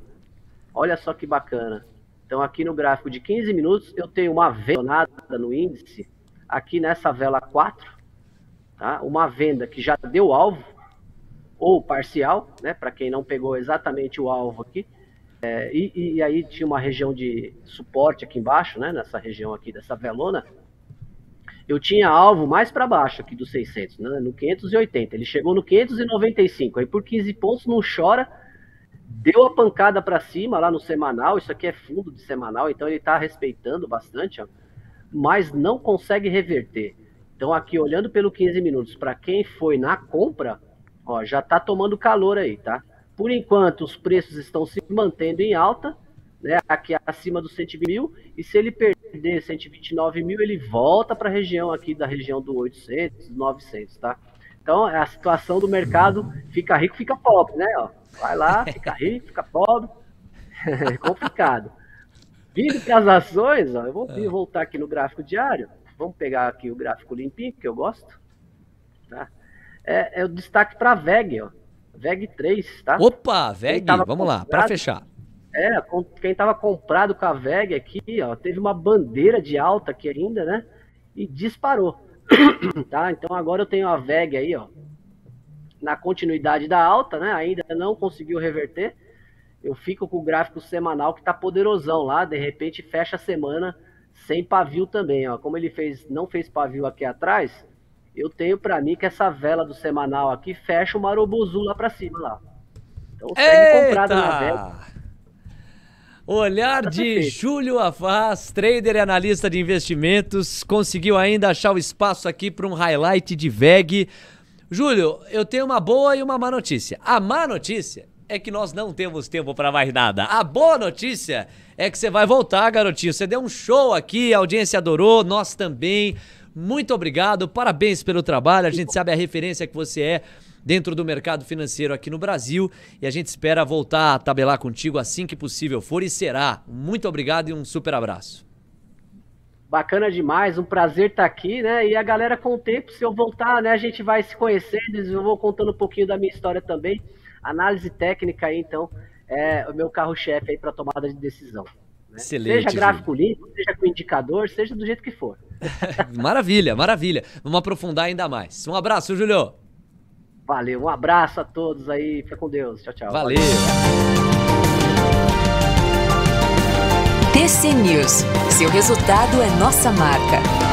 Olha só que bacana. Então aqui no gráfico de 15 minutos, eu tenho uma venda no índice, aqui nessa vela 4, tá? Uma venda que já deu alvo, ou parcial, né, para quem não pegou exatamente o alvo aqui, é, e, e, aí tinha uma região de suporte aqui embaixo, né, nessa região aqui dessa velona, eu tinha alvo mais para baixo aqui dos 600, né, no 580. Ele chegou no 595, aí por 15 pontos não chora, deu a pancada para cima lá no semanal. Isso aqui é fundo de semanal, então ele está respeitando bastante, ó, mas não consegue reverter. Então aqui olhando pelo 15 minutos, para quem foi na compra, ó, já está tomando calor aí, tá? Por enquanto os preços estão se mantendo em alta, né? Aqui acima dos 120 mil e se ele perder perder 129 mil, ele volta para a região aqui da região do 800, 900, tá? Então, é a situação do mercado fica rico, fica pobre, né? Ó, vai lá, fica rico, fica pobre. é complicado. Vindo para as ações, ó, eu vou vir, é. voltar aqui no gráfico diário. Vamos pegar aqui o gráfico limpinho, que eu gosto. Tá? É, é o destaque para a VEG, ó. VEG 3, tá? Opa, VEG, vamos lá, para fechar. É, quem estava comprado com a VEG aqui, ó, teve uma bandeira de alta aqui ainda, né? E disparou. tá? Então agora eu tenho a VEG aí, ó, na continuidade da alta, né? Ainda não conseguiu reverter. Eu fico com o gráfico semanal que tá poderosão lá, de repente fecha a semana sem pavio também, ó. Como ele fez, não fez pavio aqui atrás, eu tenho para mim que essa vela do semanal aqui fecha o Marobuzu lá para cima lá. Então segue comprado na VEG. Olhar tá de Júlio Afaz, trader e analista de investimentos, conseguiu ainda achar o espaço aqui para um highlight de VEG. Júlio, eu tenho uma boa e uma má notícia. A má notícia é que nós não temos tempo para mais nada. A boa notícia é que você vai voltar, garotinho. Você deu um show aqui, a audiência adorou, nós também. Muito obrigado, parabéns pelo trabalho. A gente sabe a referência que você é dentro do mercado financeiro aqui no Brasil e a gente espera voltar a tabelar contigo assim que possível for e será. Muito obrigado e um super abraço. Bacana demais, um prazer estar tá aqui, né? E a galera com o tempo, se eu voltar, né, a gente vai se conhecendo, eu vou contando um pouquinho da minha história também. Análise técnica aí, então, é o meu carro-chefe aí para tomada de decisão. Né? Excelente. Seja gráfico limpo, seja com indicador, seja do jeito que for. maravilha, maravilha. Vamos aprofundar ainda mais. Um abraço, Julio. Valeu, um abraço a todos aí, fica com Deus. Tchau, tchau. Valeu. TC News, seu resultado é nossa marca.